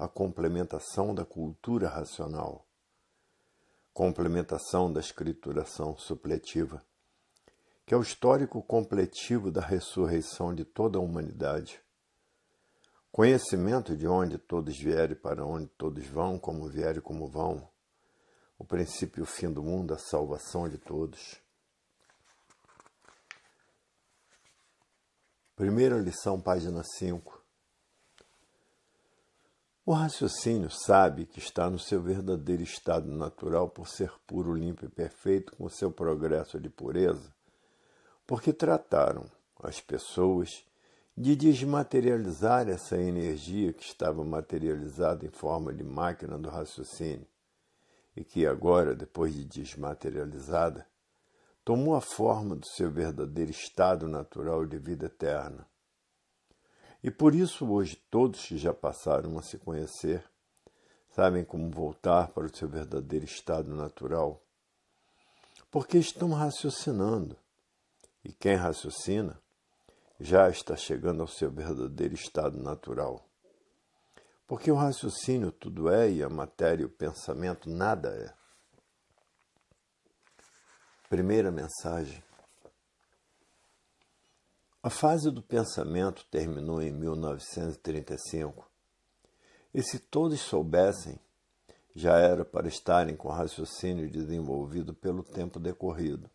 a complementação da cultura racional, complementação da escrituração supletiva, que é o histórico completivo da ressurreição de toda a humanidade. Conhecimento de onde todos vierem, para onde todos vão, como vierem, como vão. O princípio e o fim do mundo, a salvação de todos. Primeira lição, página 5. O raciocínio sabe que está no seu verdadeiro estado natural por ser puro, limpo e perfeito com seu progresso de pureza, porque trataram as pessoas de desmaterializar essa energia que estava materializada em forma de máquina do raciocínio e que agora, depois de desmaterializada, tomou a forma do seu verdadeiro estado natural de vida eterna. E por isso hoje todos que já passaram a se conhecer sabem como voltar para o seu verdadeiro estado natural, porque estão raciocinando. E quem raciocina já está chegando ao seu verdadeiro estado natural. Porque o raciocínio tudo é e a matéria e o pensamento nada é. Primeira mensagem: a fase do pensamento terminou em 1935. E se todos soubessem, já era para estarem com o raciocínio desenvolvido pelo tempo decorrido.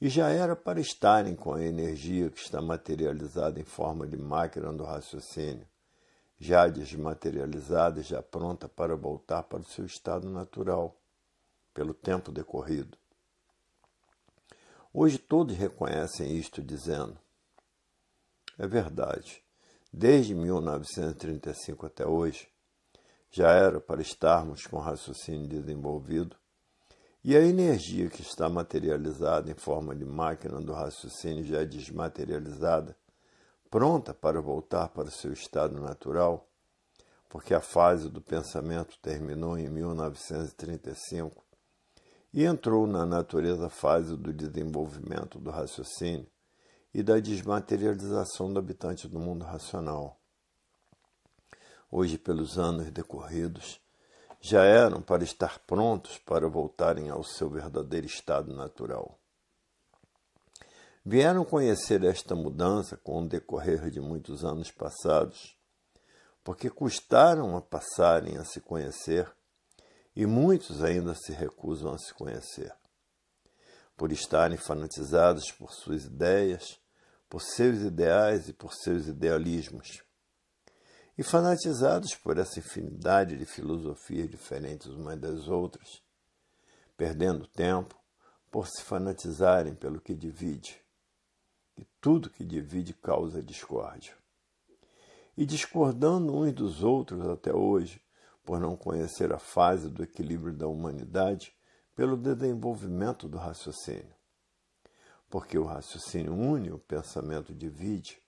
E já era para estarem com a energia que está materializada em forma de máquina do raciocínio, já desmaterializada e já pronta para voltar para o seu estado natural, pelo tempo decorrido. Hoje todos reconhecem isto, dizendo: É verdade, desde 1935 até hoje, já era para estarmos com raciocínio desenvolvido, e a energia que está materializada em forma de máquina do raciocínio já é desmaterializada, pronta para voltar para o seu estado natural, porque a fase do pensamento terminou em 1935 e entrou na natureza fase do desenvolvimento do raciocínio e da desmaterialização do habitante do mundo racional. Hoje, pelos anos decorridos, já eram para estar prontos para voltarem ao seu verdadeiro estado natural. Vieram conhecer esta mudança com o decorrer de muitos anos passados, porque custaram a passarem a se conhecer e muitos ainda se recusam a se conhecer. Por estarem fanatizados por suas ideias, por seus ideais e por seus idealismos. E fanatizados por essa infinidade de filosofias diferentes umas das outras, perdendo tempo por se fanatizarem pelo que divide. E tudo que divide causa discórdia. E discordando uns dos outros até hoje, por não conhecer a fase do equilíbrio da humanidade pelo desenvolvimento do raciocínio. Porque o raciocínio une, o pensamento divide,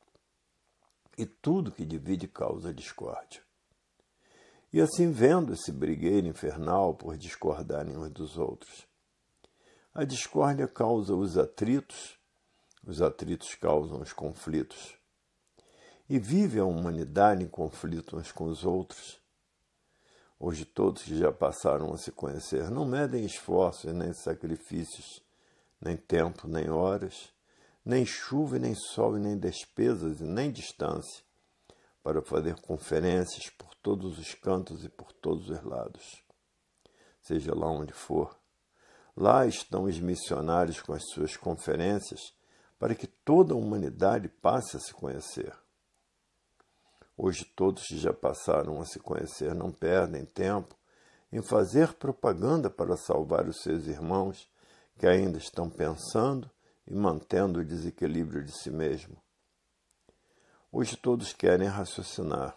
e tudo que divide causa discórdia. E assim vendo esse brigueiro infernal por discordarem uns dos outros. A discórdia causa os atritos, os atritos causam os conflitos. E vive a humanidade em conflito uns com os outros, Hoje todos que já passaram a se conhecer não medem esforços nem sacrifícios, nem tempo, nem horas, nem chuva, nem sol, nem despesas nem distância, para fazer conferências por todos os cantos e por todos os lados. Seja lá onde for, lá estão os missionários com as suas conferências para que toda a humanidade passe a se conhecer. Hoje todos que já passaram a se conhecer não perdem tempo em fazer propaganda para salvar os seus irmãos que ainda estão pensando e mantendo o desequilíbrio de si mesmo. Hoje todos querem raciocinar,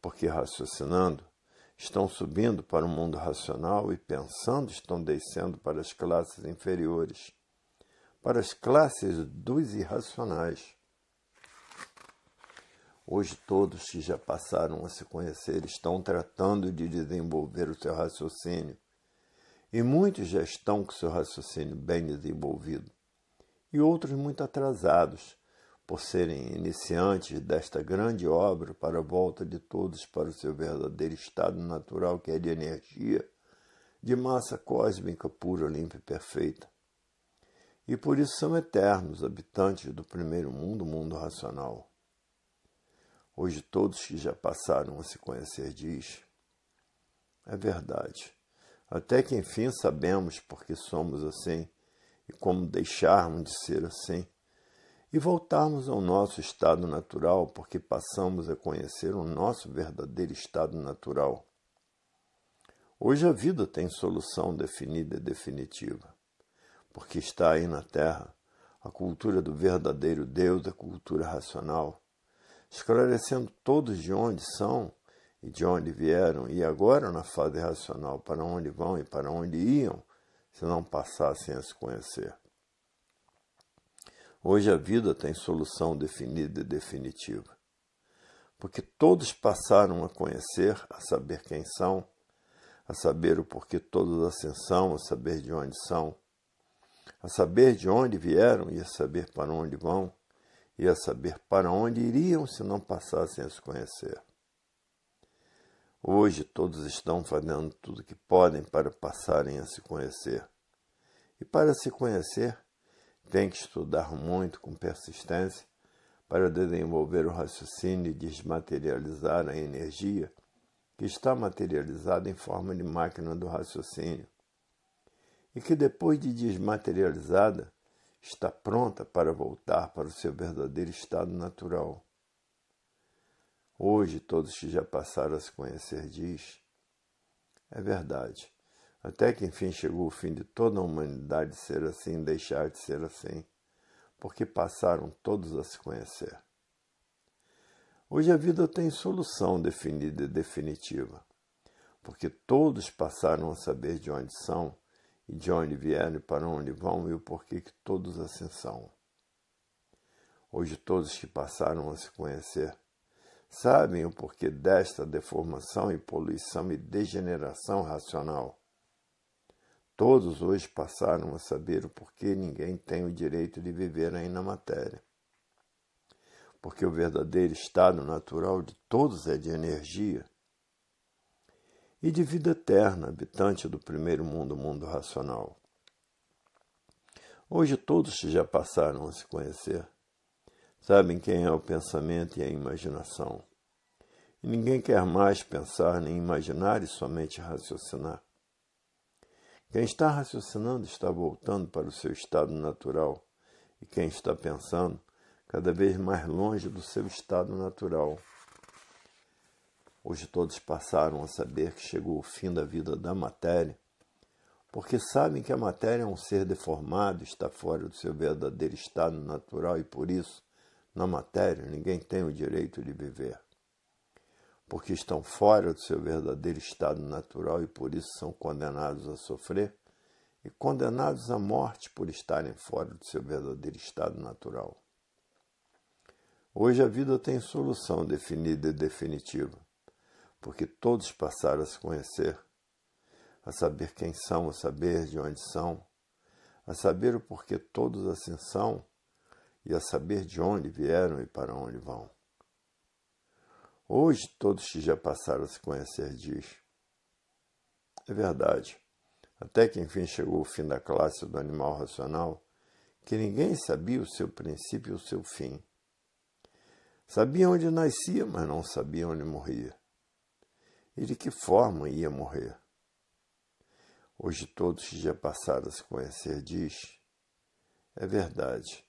porque raciocinando estão subindo para o mundo racional e pensando estão descendo para as classes inferiores, para as classes dos irracionais. Hoje, todos que já passaram a se conhecer estão tratando de desenvolver o seu raciocínio. E muitos já estão com seu raciocínio bem desenvolvido, e outros muito atrasados, por serem iniciantes desta grande obra para a volta de todos para o seu verdadeiro estado natural, que é de energia, de massa cósmica pura, limpa e perfeita. E por isso são eternos habitantes do primeiro mundo, mundo racional. Hoje todos que já passaram a se conhecer diz: É verdade. Até que enfim sabemos por que somos assim e como deixarmos de ser assim e voltarmos ao nosso estado natural, porque passamos a conhecer o nosso verdadeiro estado natural. Hoje a vida tem solução definida e definitiva, porque está aí na Terra a cultura do verdadeiro Deus, a cultura racional, esclarecendo todos de onde são e de onde vieram, e agora na fase racional, para onde vão e para onde iam, se não passassem a se conhecer. Hoje a vida tem solução definida e definitiva, porque todos passaram a conhecer, a saber quem são, a saber o porquê todos ascensão, a saber de onde são, a saber de onde vieram e a saber para onde vão e a saber para onde iriam se não passassem a se conhecer. Hoje todos estão fazendo tudo o que podem para passarem a se conhecer. E para se conhecer, tem que estudar muito com persistência para desenvolver o raciocínio e desmaterializar a energia que está materializada em forma de máquina do raciocínio. E que depois de desmaterializada, está pronta para voltar para o seu verdadeiro estado natural. Hoje, todos que já passaram a se conhecer diz: é verdade. Até que enfim chegou o fim de toda a humanidade ser assim, deixar de ser assim, porque passaram todos a se conhecer. Hoje a vida tem solução definida e definitiva, porque todos passaram a saber de onde são e de onde vieram e para onde vão e o porquê que todos assim são. Hoje todos que passaram a se conhecer sabem o porquê desta deformação e poluição e degeneração racional. Todos hoje passaram a saber o porquê ninguém tem o direito de viver ainda na matéria. Porque o verdadeiro estado natural de todos é de energia, e de vida eterna, habitante do primeiro mundo, mundo racional. Hoje todos já passaram a se conhecer. Sabem quem é o pensamento e a imaginação. E ninguém quer mais pensar nem imaginar e somente raciocinar. Quem está raciocinando está voltando para o seu estado natural, e quem está pensando, cada vez mais longe do seu estado natural. Hoje todos passaram a saber que chegou o fim da vida da matéria, porque sabem que a matéria é um ser deformado, está fora do seu verdadeiro estado natural e por isso, na matéria, ninguém tem o direito de viver. Porque estão fora do seu verdadeiro estado natural e por isso são condenados a sofrer e condenados à morte por estarem fora do seu verdadeiro estado natural. Hoje a vida tem solução definida e definitiva porque todos passaram a se conhecer, a saber quem são, a saber de onde são, a saber o porquê todos assim são e a saber de onde vieram e para onde vão. Hoje todos que já passaram a se conhecer diz. É verdade. Até que enfim chegou o fim da classe do animal racional, que ninguém sabia o seu princípio e o seu fim. Sabia onde nascia, mas não sabia onde morria e de que forma ia morrer. Hoje todos que já passaram a se conhecer diz, é verdade.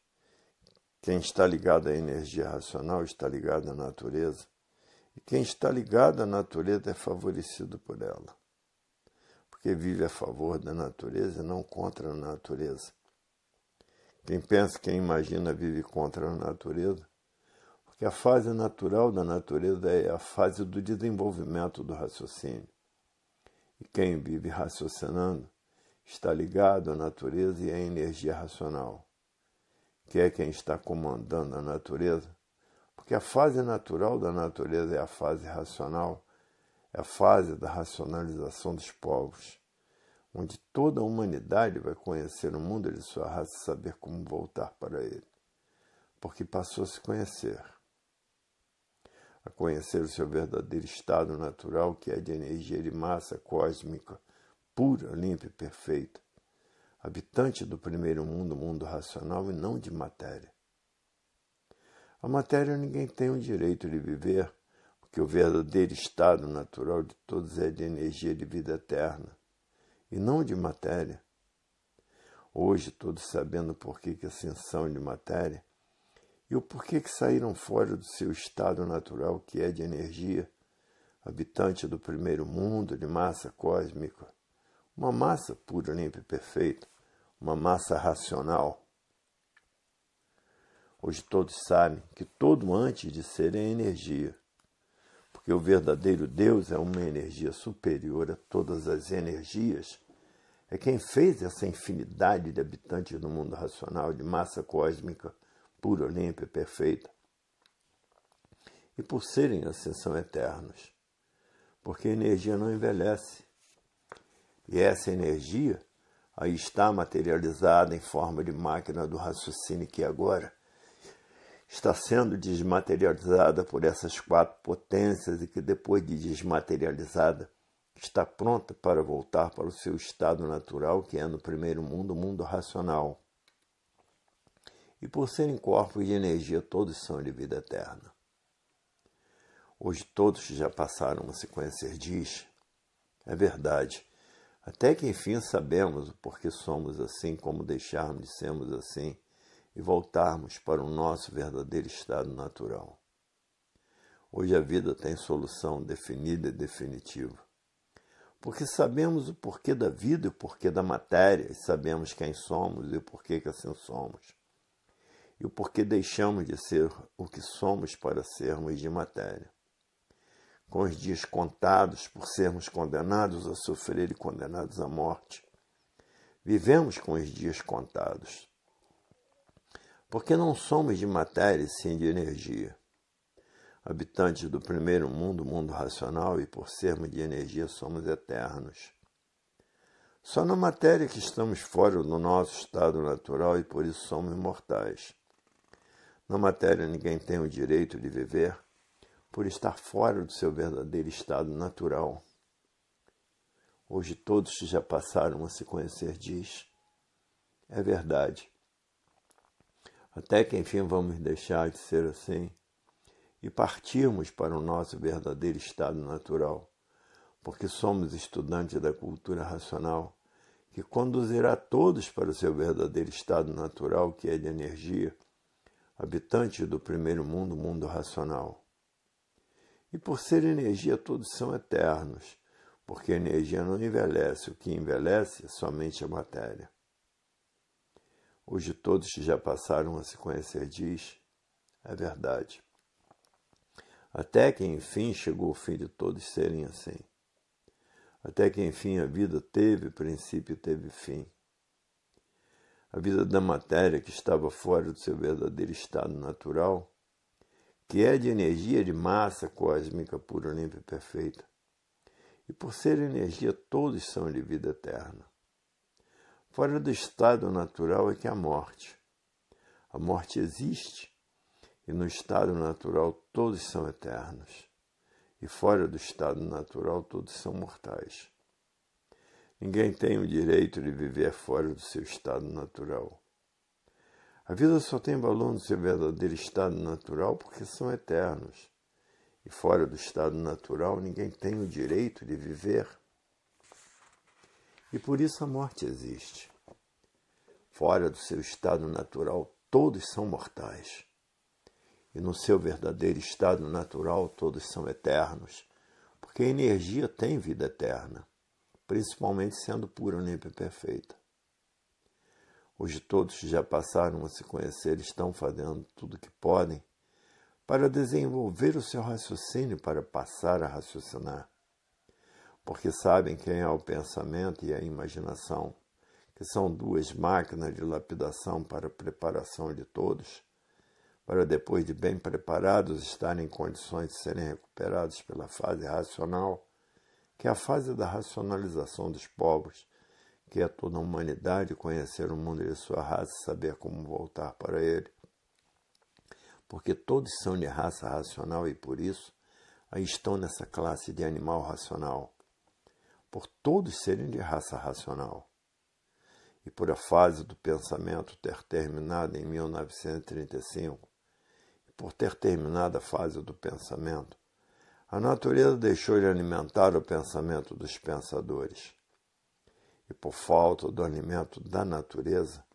Quem está ligado à energia racional está ligado à natureza, e quem está ligado à natureza é favorecido por ela, porque vive a favor da natureza e não contra a natureza. Quem pensa, quem imagina, vive contra a natureza, porque a fase natural da natureza é a fase do desenvolvimento do raciocínio. E quem vive raciocinando está ligado à natureza e à energia racional, que é quem está comandando a natureza, porque a fase natural da natureza é a fase racional, é a fase da racionalização dos povos, onde toda a humanidade vai conhecer o mundo de sua raça e saber como voltar para ele, porque passou a se conhecer a conhecer o seu verdadeiro estado natural, que é de energia de massa cósmica, pura, limpa e perfeita, habitante do primeiro mundo, mundo racional e não de matéria. A matéria ninguém tem o direito de viver, porque o verdadeiro estado natural de todos é de energia de vida eterna, e não de matéria. Hoje, todos sabendo por que que ascensão de matéria, e o porquê que saíram fora do seu estado natural, que é de energia, habitante do primeiro mundo, de massa cósmica, uma massa pura, limpa e perfeita, uma massa racional. Hoje todos sabem que todo antes de ser é energia, porque o verdadeiro Deus é uma energia superior a todas as energias é quem fez essa infinidade de habitantes do mundo racional, de massa cósmica, pura, limpa e perfeita, e por serem assim são eternos, porque a energia não envelhece. E essa energia aí está materializada em forma de máquina do raciocínio que é agora está sendo desmaterializada por essas quatro potências e que depois de desmaterializada está pronta para voltar para o seu estado natural, que é no primeiro mundo, o mundo racional e por serem corpos de energia, todos são de vida eterna. Hoje todos já passaram uma sequência diz. É verdade. Até que enfim sabemos o porquê somos assim, como deixarmos de sermos assim e voltarmos para o nosso verdadeiro estado natural. Hoje a vida tem solução definida e definitiva. Porque sabemos o porquê da vida e o porquê da matéria, e sabemos quem somos e o porquê que assim somos e o porquê deixamos de ser o que somos para sermos de matéria. Com os dias contados por sermos condenados a sofrer e condenados à morte, vivemos com os dias contados. Porque não somos de matéria, sim de energia. Habitantes do primeiro mundo, mundo racional, e por sermos de energia somos eternos. Só na matéria que estamos fora do nosso estado natural e por isso somos mortais. Na matéria, ninguém tem o direito de viver por estar fora do seu verdadeiro estado natural. Hoje todos que já passaram a se conhecer diz, é verdade. Até que enfim vamos deixar de ser assim e partirmos para o nosso verdadeiro estado natural, porque somos estudantes da cultura racional que conduzirá todos para o seu verdadeiro estado natural, que é de energia, habitante do primeiro mundo, mundo racional. E por ser energia, todos são eternos, porque a energia não envelhece, o que envelhece é somente a matéria. Hoje todos que já passaram a se conhecer diz, é verdade. Até que enfim chegou o fim de todos serem assim. Até que enfim a vida teve princípio e teve fim a vida da matéria que estava fora do seu verdadeiro estado natural, que é de energia de massa cósmica pura, limpa e perfeita. E por ser energia, todos são de vida eterna. Fora do estado natural é que a morte. A morte existe, e no estado natural todos são eternos. E fora do estado natural todos são mortais. Ninguém tem o direito de viver fora do seu estado natural. A vida só tem valor no seu verdadeiro estado natural porque são eternos. E fora do estado natural, ninguém tem o direito de viver. E por isso a morte existe. Fora do seu estado natural, todos são mortais. E no seu verdadeiro estado natural, todos são eternos, porque a energia tem vida eterna principalmente sendo pura, limpa e perfeita. Hoje todos que já passaram a se conhecer estão fazendo tudo o que podem para desenvolver o seu raciocínio, para passar a raciocinar, porque sabem quem é o pensamento e a imaginação, que são duas máquinas de lapidação para a preparação de todos, para depois de bem preparados estarem em condições de serem recuperados pela fase racional que é a fase da racionalização dos povos, que é toda a humanidade conhecer o mundo de sua raça e saber como voltar para ele, porque todos são de raça racional e por isso aí estão nessa classe de animal racional, por todos serem de raça racional. E por a fase do pensamento ter terminado em 1935, por ter terminado a fase do pensamento, a natureza deixou de alimentar o pensamento dos pensadores. E por falta do alimento da natureza,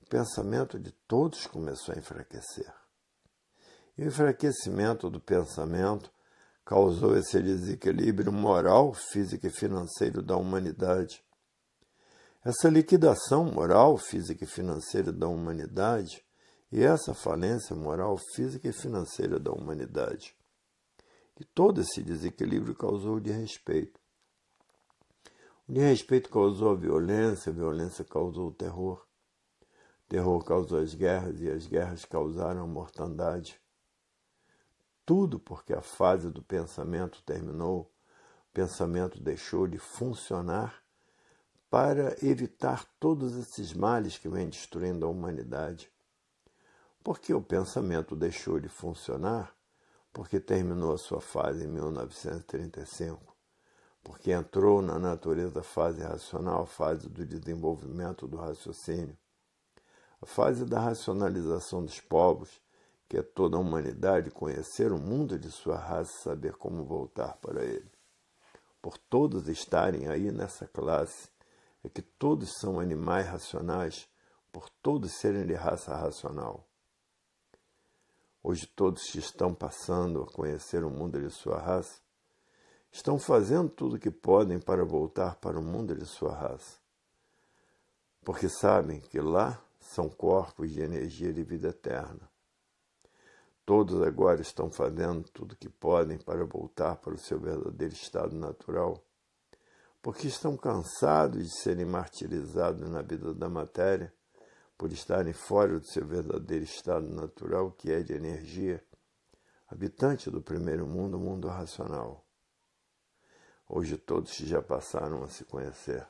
o pensamento de todos começou a enfraquecer. E o enfraquecimento do pensamento causou esse desequilíbrio moral, físico e financeiro da humanidade. Essa liquidação moral, física e financeira da humanidade e essa falência moral, física e financeira da humanidade e todo esse desequilíbrio causou o desrespeito. O desrespeito causou a violência, a violência causou o terror. O terror causou as guerras e as guerras causaram a mortandade. Tudo porque a fase do pensamento terminou, o pensamento deixou de funcionar para evitar todos esses males que vêm destruindo a humanidade. Porque o pensamento deixou de funcionar, porque terminou a sua fase em 1935, porque entrou na natureza fase racional, a fase do desenvolvimento do raciocínio, a fase da racionalização dos povos, que é toda a humanidade conhecer o mundo de sua raça e saber como voltar para ele. Por todos estarem aí nessa classe, é que todos são animais racionais, por todos serem de raça racional hoje todos que estão passando a conhecer o mundo de sua raça, estão fazendo tudo o que podem para voltar para o mundo de sua raça, porque sabem que lá são corpos de energia de vida eterna. Todos agora estão fazendo tudo o que podem para voltar para o seu verdadeiro estado natural, porque estão cansados de serem martirizados na vida da matéria por estarem fora do seu verdadeiro estado natural, que é de energia, habitante do primeiro mundo, o mundo racional. Hoje todos que já passaram a se conhecer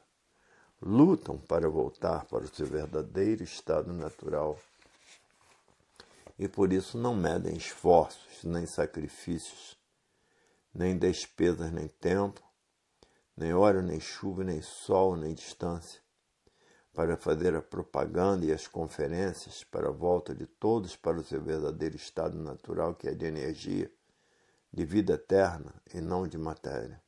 lutam para voltar para o seu verdadeiro estado natural e por isso não medem esforços, nem sacrifícios, nem despesas, nem tempo, nem hora, nem chuva, nem sol, nem distância para fazer a propaganda e as conferências para a volta de todos para o seu verdadeiro estado natural, que é de energia, de vida eterna e não de matéria.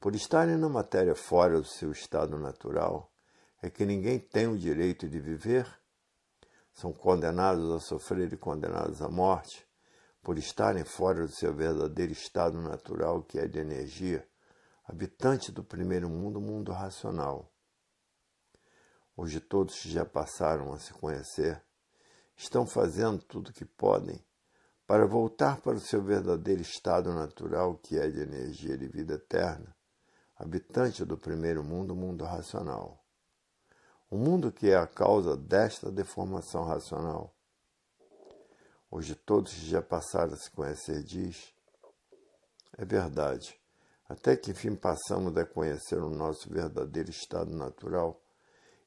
Por estarem na matéria fora do seu estado natural, é que ninguém tem o direito de viver. São condenados a sofrer e condenados à morte por estarem fora do seu verdadeiro estado natural, que é de energia, habitante do primeiro mundo, mundo racional onde todos já passaram a se conhecer, estão fazendo tudo o que podem para voltar para o seu verdadeiro estado natural, que é de energia de vida eterna, habitante do primeiro mundo, mundo racional. O mundo que é a causa desta deformação racional. Hoje todos já passaram a se conhecer, diz. É verdade. Até que enfim passamos a conhecer o nosso verdadeiro estado natural,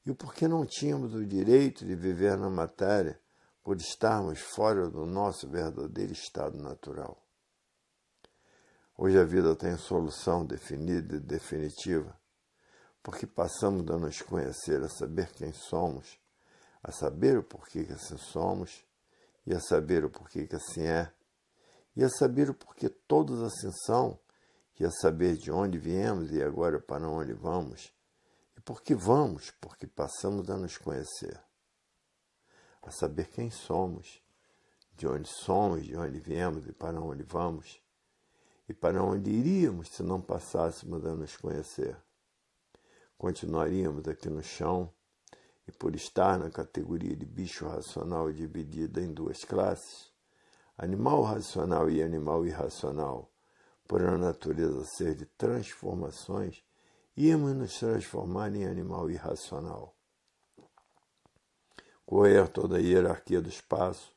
e porque não tínhamos o direito de viver na matéria por estarmos fora do nosso verdadeiro estado natural. Hoje a vida tem solução definida e definitiva, porque passamos a nos conhecer, a saber quem somos, a saber o porquê que assim somos, e a saber o porquê que assim é, e a saber o porquê todos assim são, e a saber de onde viemos e agora para onde vamos, porque vamos, porque passamos a nos conhecer, a saber quem somos, de onde somos, de onde viemos e para onde vamos, e para onde iríamos se não passássemos a nos conhecer. Continuaríamos aqui no chão e, por estar na categoria de bicho racional dividida em duas classes, animal racional e animal irracional, por a natureza ser de transformações, íamos nos transformar em animal irracional. Correr toda a hierarquia do espaço,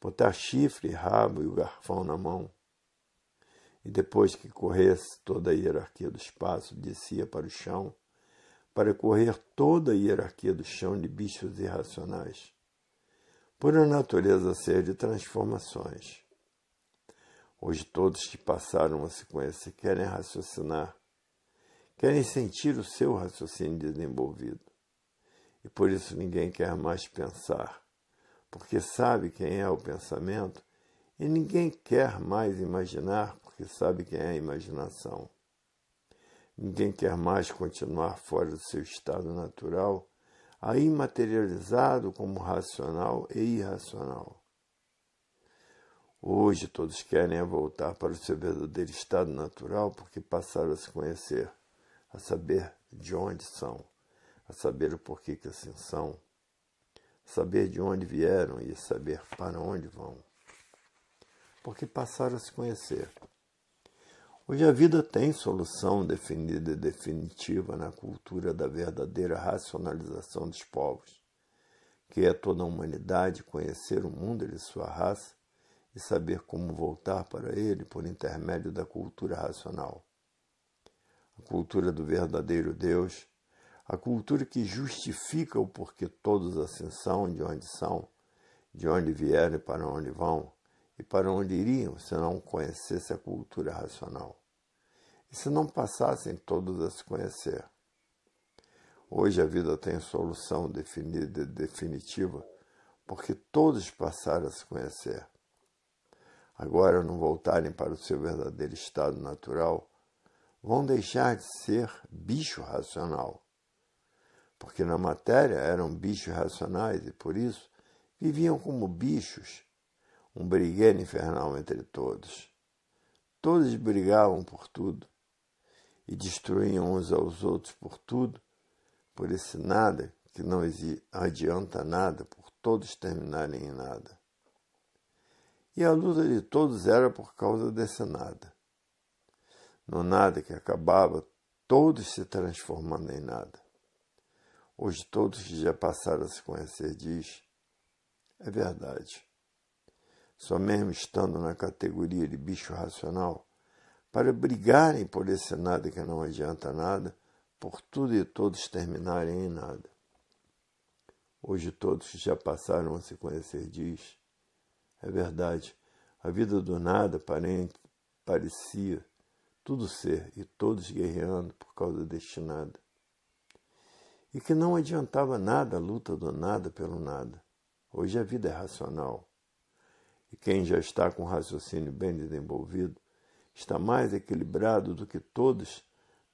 botar chifre, rabo e o garfão na mão. E depois que corresse toda a hierarquia do espaço, descia para o chão, para correr toda a hierarquia do chão de bichos irracionais. Por a natureza ser de transformações. Hoje todos que passaram a se conhecer querem raciocinar querem sentir o seu raciocínio desenvolvido. E por isso ninguém quer mais pensar, porque sabe quem é o pensamento, e ninguém quer mais imaginar, porque sabe quem é a imaginação. Ninguém quer mais continuar fora do seu estado natural, aí materializado como racional e irracional. Hoje todos querem é voltar para o seu verdadeiro estado natural porque passaram a se conhecer a saber de onde são, a saber o porquê que assim são, saber de onde vieram e saber para onde vão. Porque passaram a se conhecer. Hoje a vida tem solução definida e definitiva na cultura da verdadeira racionalização dos povos, que é toda a humanidade conhecer o mundo e sua raça e saber como voltar para ele por intermédio da cultura racional a cultura do verdadeiro Deus, a cultura que justifica o porquê todos assim são, de onde são, de onde vieram e para onde vão, e para onde iriam se não conhecesse a cultura racional, e se não passassem todos a se conhecer. Hoje a vida tem solução definida e definitiva, porque todos passaram a se conhecer. Agora, não voltarem para o seu verdadeiro estado natural, vão deixar de ser bicho racional. Porque na matéria eram bichos racionais e por isso viviam como bichos, um brigueiro infernal entre todos. Todos brigavam por tudo e destruíam uns aos outros por tudo, por esse nada que não adianta nada, por todos terminarem em nada. E a luta de todos era por causa desse nada no nada que acabava, todos se transformando em nada. Hoje todos que já passaram a se conhecer diz, é verdade. Só mesmo estando na categoria de bicho racional, para brigarem por esse nada que não adianta nada, por tudo e todos terminarem em nada. Hoje todos que já passaram a se conhecer diz, é verdade, a vida do nada parecia tudo ser e todos guerreando por causa deste nada. E que não adiantava nada a luta do nada pelo nada. Hoje a vida é racional. E quem já está com o raciocínio bem desenvolvido está mais equilibrado do que todos,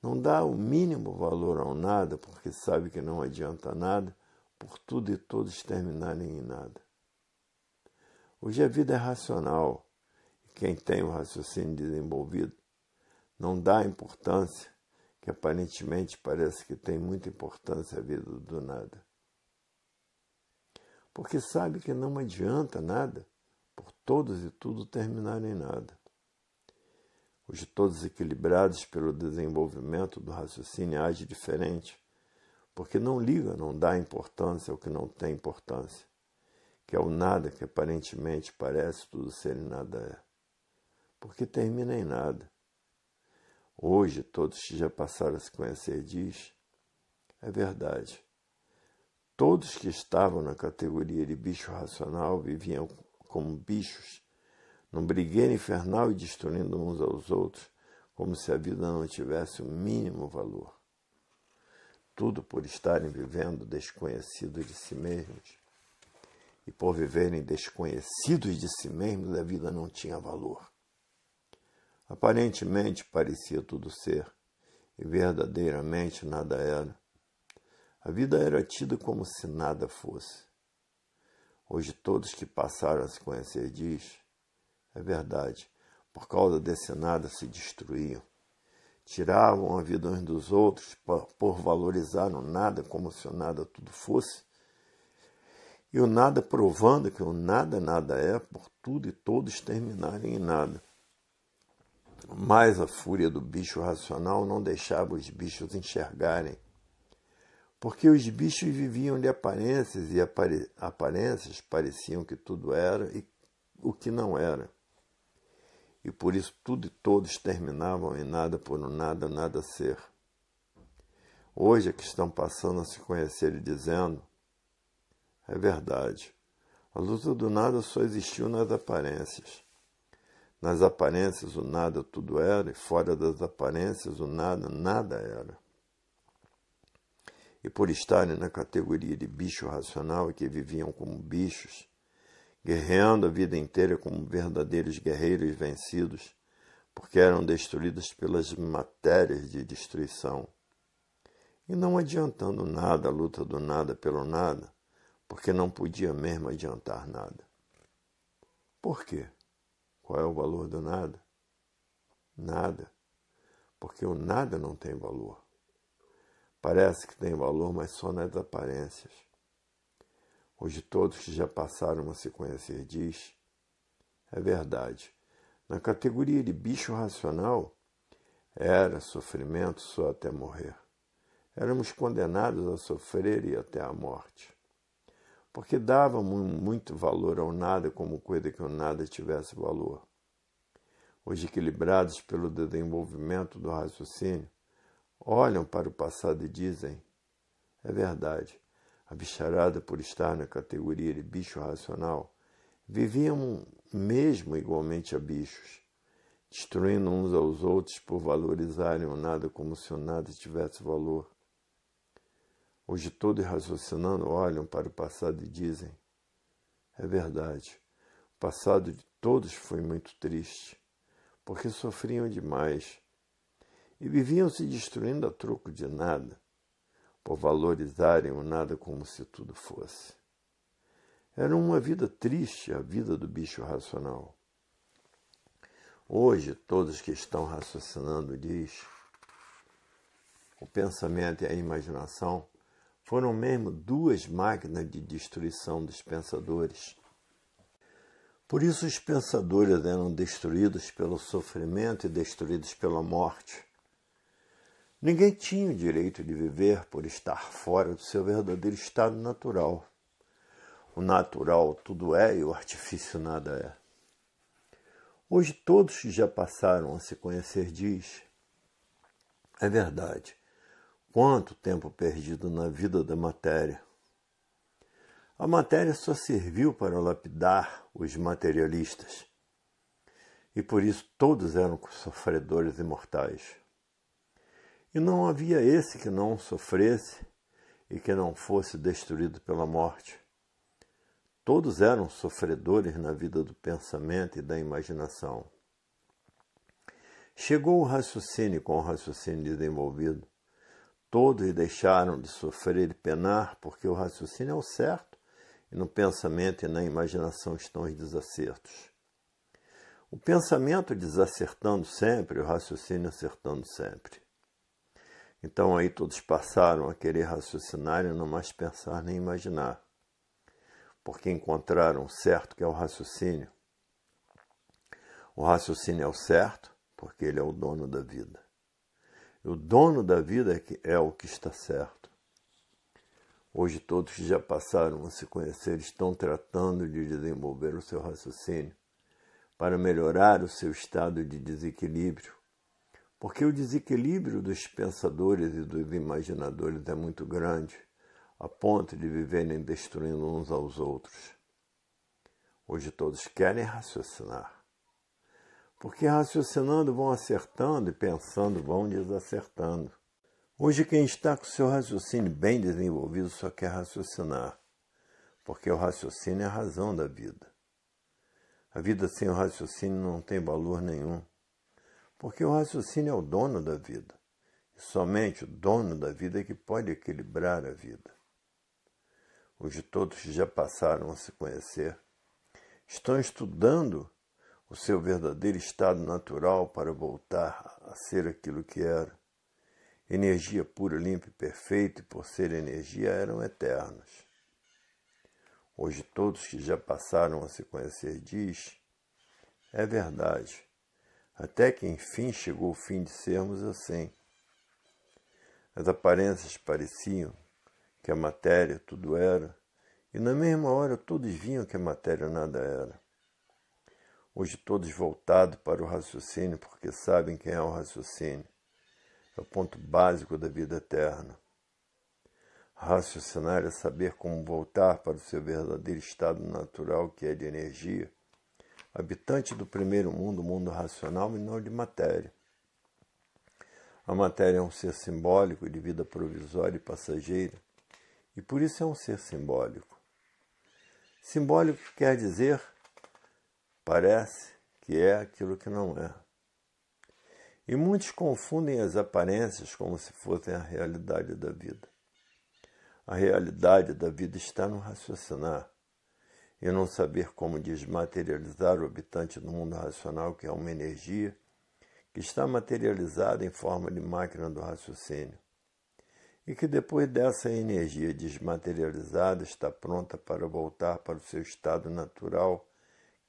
não dá o mínimo valor ao nada, porque sabe que não adianta nada por tudo e todos terminarem em nada. Hoje a vida é racional, e quem tem o raciocínio desenvolvido não dá importância, que aparentemente parece que tem muita importância a vida do nada. Porque sabe que não adianta nada por todos e tudo terminarem nada. Os todos equilibrados pelo desenvolvimento do raciocínio age diferente, porque não liga, não dá importância ao que não tem importância, que é o nada que aparentemente parece tudo ser e nada é, porque termina em nada Hoje todos que já passaram a se conhecer diz, é verdade. Todos que estavam na categoria de bicho racional viviam como bichos, num brigueiro infernal e destruindo uns aos outros, como se a vida não tivesse o mínimo valor. Tudo por estarem vivendo desconhecidos de si mesmos. E por viverem desconhecidos de si mesmos, a vida não tinha valor. Aparentemente parecia tudo ser, e verdadeiramente nada era. A vida era tida como se nada fosse. Hoje todos que passaram a se conhecer diz, é verdade, por causa desse nada se destruíam. Tiravam a vida uns dos outros por valorizar o nada como se o nada tudo fosse. E o nada provando que o nada nada é por tudo e todos terminarem em nada dentro, mas a fúria do bicho racional não deixava os bichos enxergarem. Porque os bichos viviam de aparências e apare... aparências pareciam que tudo era e o que não era. E por isso tudo e todos terminavam em nada por um nada, nada ser. Hoje é que estão passando a se conhecer e dizendo: é verdade, a luta do nada só existiu nas aparências. Nas aparências o nada tudo era, e fora das aparências o nada nada era. E por estarem na categoria de bicho racional e que viviam como bichos, guerreando a vida inteira como verdadeiros guerreiros vencidos, porque eram destruídos pelas matérias de destruição. E não adiantando nada a luta do nada pelo nada, porque não podia mesmo adiantar nada. Por quê? Qual é o valor do nada? Nada. Porque o nada não tem valor. Parece que tem valor, mas só nas aparências. Hoje todos que já passaram a se conhecer diz, é verdade. Na categoria de bicho racional, era sofrimento só até morrer. Éramos condenados a sofrer e até a morte porque davam muito valor ao nada como coisa que o nada tivesse valor. Hoje, equilibrados pelo desenvolvimento do raciocínio, olham para o passado e dizem: é verdade, a bicharada, por estar na categoria de bicho racional, viviam mesmo igualmente a bichos, destruindo uns aos outros por valorizarem o nada como se o nada tivesse valor. Hoje todos raciocinando olham para o passado e dizem: é verdade, o passado de todos foi muito triste, porque sofriam demais e viviam se destruindo a troco de nada, por valorizarem o nada como se tudo fosse. Era uma vida triste a vida do bicho racional. Hoje, todos que estão raciocinando diz: o pensamento e a imaginação foram mesmo duas máquinas de destruição dos pensadores. Por isso, os pensadores eram destruídos pelo sofrimento e destruídos pela morte. Ninguém tinha o direito de viver por estar fora do seu verdadeiro estado natural. O natural tudo é e o artifício nada é. Hoje, todos que já passaram a se conhecer diz: é verdade, Quanto tempo perdido na vida da matéria! A matéria só serviu para lapidar os materialistas. E por isso todos eram sofredores imortais. E não havia esse que não sofresse e que não fosse destruído pela morte. Todos eram sofredores na vida do pensamento e da imaginação. Chegou o raciocínio com o raciocínio desenvolvido Todos deixaram de sofrer e penar, porque o raciocínio é o certo, e no pensamento e na imaginação estão os desacertos. O pensamento desacertando sempre, o raciocínio acertando sempre. Então aí todos passaram a querer raciocinar e não mais pensar nem imaginar, porque encontraram o certo que é o raciocínio. O raciocínio é o certo, porque ele é o dono da vida. O dono da vida é, é o que está certo. Hoje, todos que já passaram a se conhecer estão tratando de desenvolver o seu raciocínio para melhorar o seu estado de desequilíbrio. Porque o desequilíbrio dos pensadores e dos imaginadores é muito grande, a ponto de viverem destruindo uns aos outros. Hoje todos querem raciocinar, porque raciocinando vão acertando e pensando vão desacertando. Hoje, quem está com seu raciocínio bem desenvolvido só quer raciocinar, porque o raciocínio é a razão da vida. A vida sem o raciocínio não tem valor nenhum, porque o raciocínio é o dono da vida, e somente o dono da vida é que pode equilibrar a vida. Hoje todos já passaram a se conhecer, estão estudando o seu verdadeiro estado natural para voltar a ser aquilo que era. Energia pura, limpa e perfeita, e por ser energia, eram eternas. Hoje, todos que já passaram a se conhecer diz: é verdade, até que enfim chegou o fim de sermos assim. As aparências pareciam que a matéria tudo era, e na mesma hora todos viam que a matéria nada era hoje todos voltados para o raciocínio, porque sabem quem é o raciocínio. É o ponto básico da vida eterna. Raciocinar é saber como voltar para o seu verdadeiro estado natural, que é de energia, habitante do primeiro mundo, mundo racional e não de matéria. A matéria é um ser simbólico de vida provisória e passageira, e por isso é um ser simbólico. Simbólico quer dizer Parece que é aquilo que não é. E muitos confundem as aparências como se fossem a realidade da vida. A realidade da vida está no raciocinar e não saber como desmaterializar o habitante do mundo racional, que é uma energia que está materializada em forma de máquina do raciocínio. E que depois dessa energia desmaterializada está pronta para voltar para o seu estado natural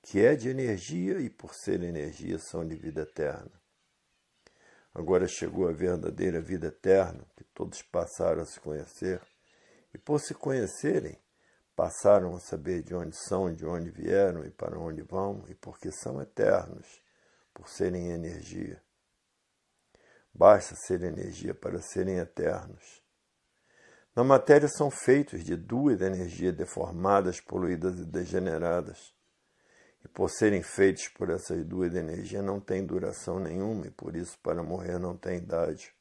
que é de energia e, por ser energia, são de vida eterna. Agora chegou a verdadeira vida eterna, que todos passaram a se conhecer, e por se conhecerem, passaram a saber de onde são, de onde vieram e para onde vão, e porque são eternos, por serem energia. Basta ser energia para serem eternos. Na matéria são feitos de duas energias deformadas, poluídas e degeneradas e por serem feitos por essas duas energias não tem duração nenhuma e por isso para morrer não tem idade.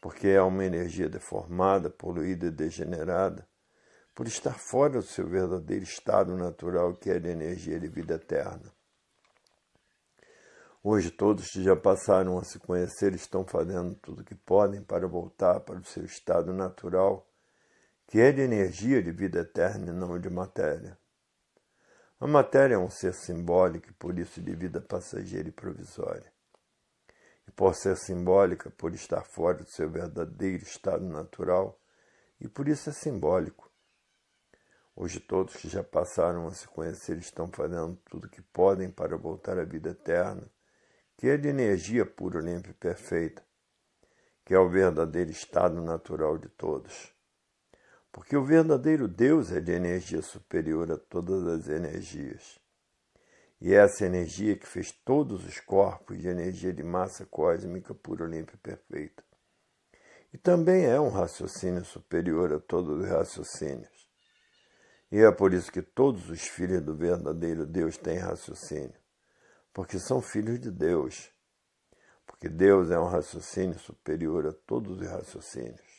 Porque é uma energia deformada, poluída e degenerada, por estar fora do seu verdadeiro estado natural que é de energia de vida eterna. Hoje todos que já passaram a se conhecer estão fazendo tudo o que podem para voltar para o seu estado natural, que é de energia de vida eterna e não de matéria. A matéria é um ser simbólico e por isso de vida passageira e provisória. E por ser simbólica, por estar fora do seu verdadeiro estado natural, e por isso é simbólico. Hoje todos que já passaram a se conhecer estão fazendo tudo o que podem para voltar à vida eterna, que é de energia pura, limpa e perfeita, que é o verdadeiro estado natural de todos. Porque o verdadeiro Deus é de energia superior a todas as energias. E é essa energia que fez todos os corpos de energia de massa cósmica pura, limpa e perfeita. E também é um raciocínio superior a todos os raciocínios. E é por isso que todos os filhos do verdadeiro Deus têm raciocínio, porque são filhos de Deus. Porque Deus é um raciocínio superior a todos os raciocínios.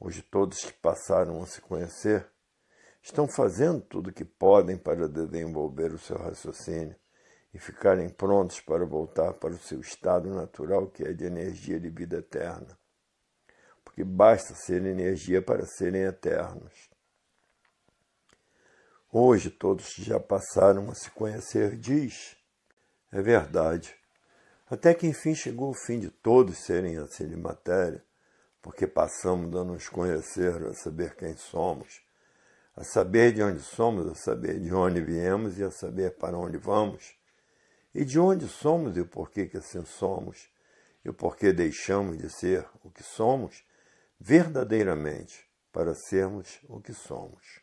Hoje, todos que passaram a se conhecer estão fazendo tudo o que podem para desenvolver o seu raciocínio e ficarem prontos para voltar para o seu estado natural, que é de energia de vida eterna. Porque basta ser energia para serem eternos. Hoje todos que já passaram a se conhecer, diz. É verdade. Até que enfim chegou o fim de todos serem assim de matéria, porque passamos a nos conhecer, a saber quem somos, a saber de onde somos, a saber de onde viemos e a saber para onde vamos, e de onde somos e o porquê que assim somos, e o porquê deixamos de ser o que somos verdadeiramente para sermos o que somos.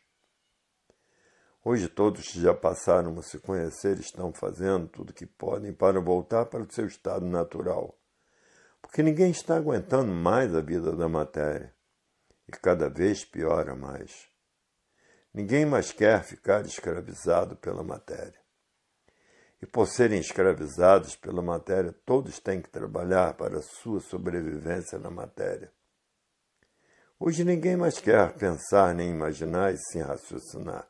Hoje todos que já passaram a se conhecer estão fazendo tudo o que podem para voltar para o seu estado natural porque ninguém está aguentando mais a vida da matéria e cada vez piora mais. Ninguém mais quer ficar escravizado pela matéria. E por serem escravizados pela matéria, todos têm que trabalhar para a sua sobrevivência na matéria. Hoje ninguém mais quer pensar nem imaginar e sim raciocinar.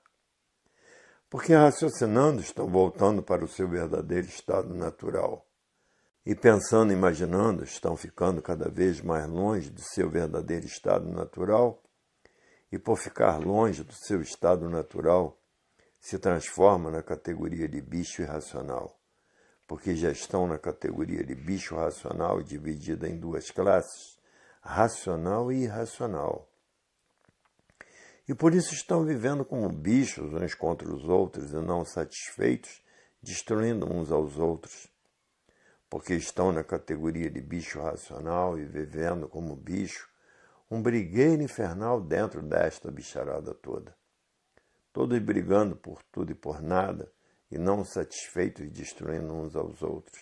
Porque raciocinando estão voltando para o seu verdadeiro estado natural e pensando imaginando estão ficando cada vez mais longe do seu verdadeiro estado natural, e por ficar longe do seu estado natural, se transforma na categoria de bicho irracional, porque já estão na categoria de bicho racional dividida em duas classes, racional e irracional. E por isso estão vivendo como bichos uns contra os outros e não satisfeitos, destruindo uns aos outros porque estão na categoria de bicho racional e vivendo como bicho, um brigueiro infernal dentro desta bicharada toda. Todos brigando por tudo e por nada, e não satisfeitos destruindo uns aos outros.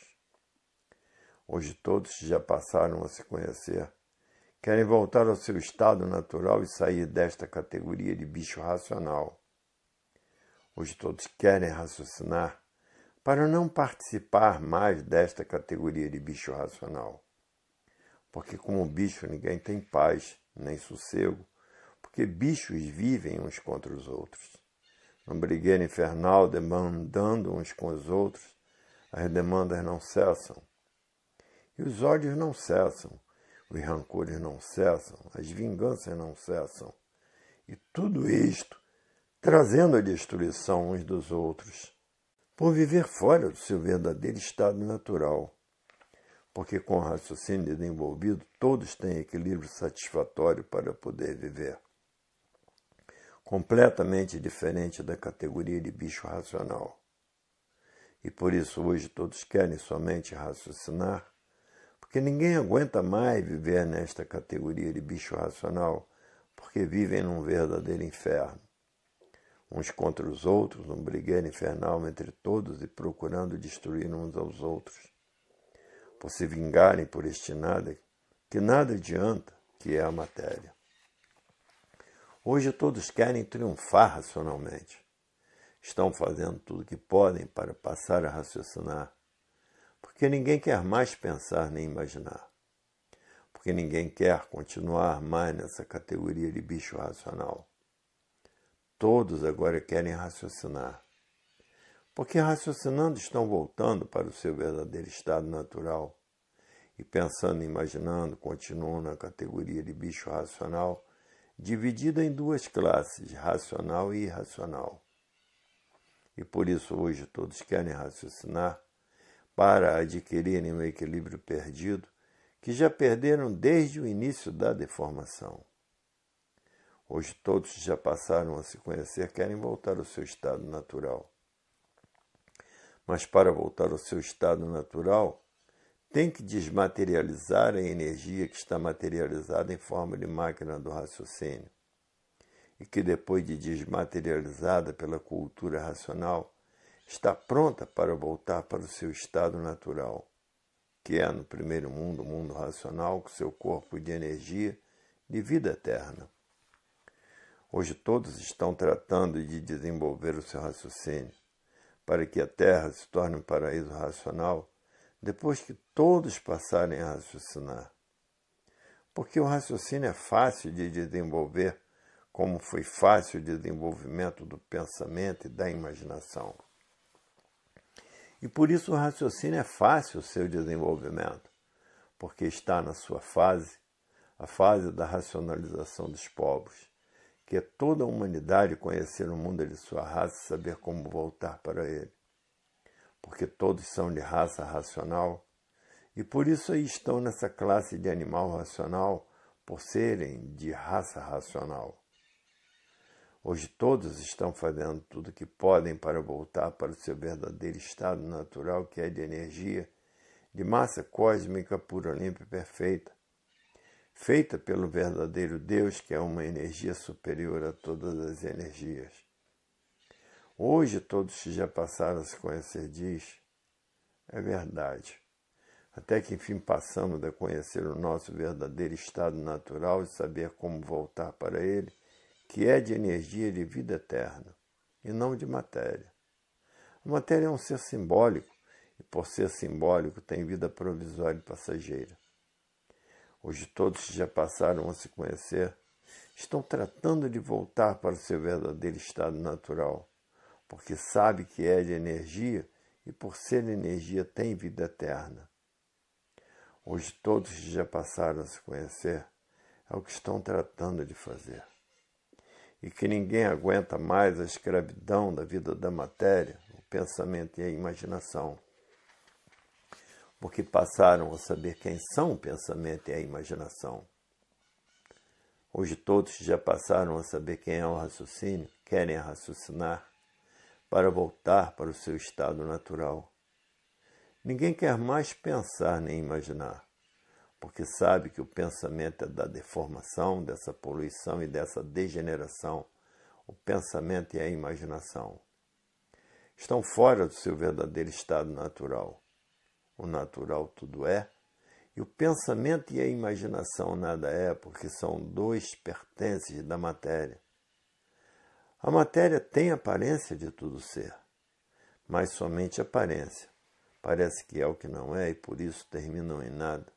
Hoje todos já passaram a se conhecer. Querem voltar ao seu estado natural e sair desta categoria de bicho racional. Hoje todos querem raciocinar, para não participar mais desta categoria de bicho racional. Porque, como bicho, ninguém tem paz nem sossego, porque bichos vivem uns contra os outros. um brigueiro infernal demandando uns com os outros, as demandas não cessam. E os ódios não cessam, os rancores não cessam, as vinganças não cessam. E tudo isto trazendo a destruição uns dos outros, por viver fora do seu verdadeiro estado natural. Porque com o raciocínio desenvolvido, todos têm equilíbrio satisfatório para poder viver. Completamente diferente da categoria de bicho racional. E por isso hoje todos querem somente raciocinar, porque ninguém aguenta mais viver nesta categoria de bicho racional, porque vivem num verdadeiro inferno uns contra os outros, um brigueiro infernal entre todos e procurando destruir uns aos outros, por se vingarem por este nada, que nada adianta, que é a matéria. Hoje todos querem triunfar racionalmente. Estão fazendo tudo o que podem para passar a raciocinar, porque ninguém quer mais pensar nem imaginar porque ninguém quer continuar mais nessa categoria de bicho racional. Todos agora querem raciocinar. Porque raciocinando estão voltando para o seu verdadeiro estado natural. E pensando e imaginando, continuam na categoria de bicho racional, dividida em duas classes, racional e irracional. E por isso hoje todos querem raciocinar para adquirirem o equilíbrio perdido que já perderam desde o início da deformação. Hoje todos já passaram a se conhecer, querem voltar ao seu estado natural. Mas para voltar ao seu estado natural, tem que desmaterializar a energia que está materializada em forma de máquina do raciocínio e que depois de desmaterializada pela cultura racional, está pronta para voltar para o seu estado natural, que é no primeiro mundo, o mundo racional, com seu corpo de energia de vida eterna. Hoje todos estão tratando de desenvolver o seu raciocínio para que a Terra se torne um paraíso racional depois que todos passarem a raciocinar. Porque o raciocínio é fácil de desenvolver, como foi fácil o desenvolvimento do pensamento e da imaginação. E por isso o raciocínio é fácil o seu desenvolvimento, porque está na sua fase, a fase da racionalização dos povos que toda a humanidade conhecer o mundo de sua raça e saber como voltar para ele. Porque todos são de raça racional e por isso aí estão nessa classe de animal racional, por serem de raça racional. Hoje todos estão fazendo tudo o que podem para voltar para o seu verdadeiro estado natural, que é de energia, de massa cósmica pura, limpa e perfeita feita pelo verdadeiro Deus, que é uma energia superior a todas as energias. Hoje todos que já passaram a se conhecer diz, é verdade. Até que enfim passamos a conhecer o nosso verdadeiro estado natural e saber como voltar para ele, que é de energia de vida eterna, e não de matéria. A matéria é um ser simbólico, e por ser simbólico tem vida provisória e passageira hoje todos já passaram a se conhecer, estão tratando de voltar para o seu verdadeiro estado natural, porque sabe que é de energia e por ser energia tem vida eterna. Hoje todos já passaram a se conhecer, é o que estão tratando de fazer. E que ninguém aguenta mais a escravidão da vida da matéria, o pensamento e a imaginação porque passaram a saber quem são o pensamento e a imaginação. Hoje todos já passaram a saber quem é o raciocínio, querem raciocinar, para voltar para o seu estado natural. Ninguém quer mais pensar nem imaginar, porque sabe que o pensamento é da deformação, dessa poluição e dessa degeneração. O pensamento e a imaginação estão fora do seu verdadeiro estado natural o natural tudo é, e o pensamento e a imaginação nada é, porque são dois pertences da matéria. A matéria tem aparência de tudo ser, mas somente aparência. Parece que é o que não é e por isso terminam em nada.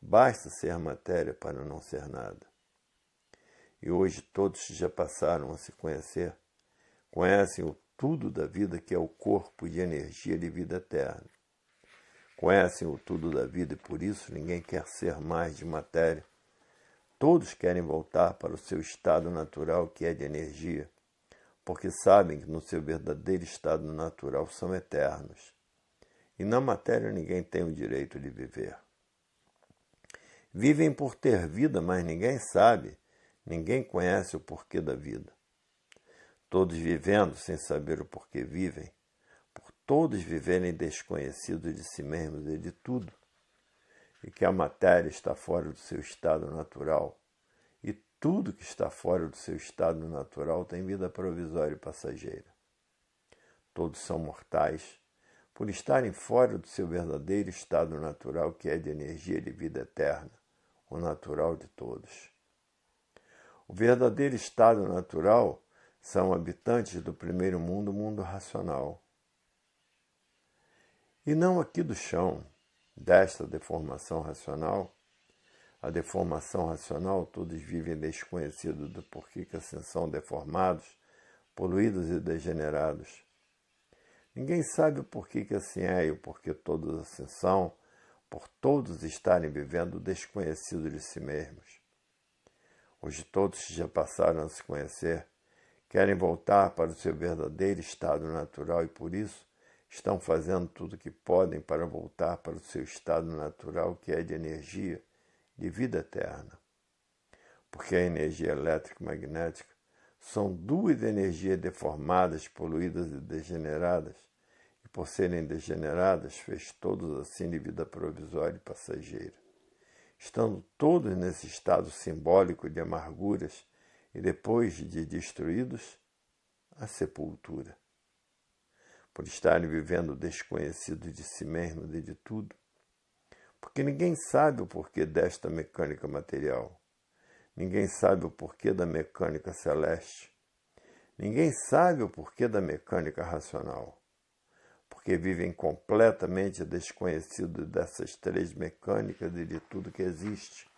Basta ser matéria para não ser nada. E hoje todos já passaram a se conhecer, conhecem o tudo da vida que é o corpo de energia de vida eterna. Conhecem o tudo da vida e por isso ninguém quer ser mais de matéria. Todos querem voltar para o seu estado natural, que é de energia, porque sabem que no seu verdadeiro estado natural são eternos. E na matéria ninguém tem o direito de viver. Vivem por ter vida, mas ninguém sabe, ninguém conhece o porquê da vida. Todos vivendo sem saber o porquê vivem, todos viverem desconhecidos de si mesmos e de tudo, e que a matéria está fora do seu estado natural, e tudo que está fora do seu estado natural tem vida provisória e passageira. Todos são mortais por estarem fora do seu verdadeiro estado natural, que é de energia de vida eterna, o natural de todos. O verdadeiro estado natural são habitantes do primeiro mundo, mundo racional. E não aqui do chão, desta deformação racional. A deformação racional, todos vivem desconhecido do porquê que assim são deformados, poluídos e degenerados. Ninguém sabe o porquê que assim é e o porquê todos assim são, por todos estarem vivendo desconhecido de si mesmos. Hoje todos já passaram a se conhecer, querem voltar para o seu verdadeiro estado natural e por isso estão fazendo tudo o que podem para voltar para o seu estado natural, que é de energia, de vida eterna. Porque a energia elétrica e magnética são duas energias deformadas, poluídas e degeneradas, e por serem degeneradas, fez todos assim de vida provisória e passageira. Estando todos nesse estado simbólico de amarguras e depois de destruídos, a sepultura por estarem vivendo desconhecidos de si mesmos e de tudo, porque ninguém sabe o porquê desta mecânica material, ninguém sabe o porquê da mecânica celeste, ninguém sabe o porquê da mecânica racional, porque vivem completamente desconhecidos dessas três mecânicas e de tudo que existe.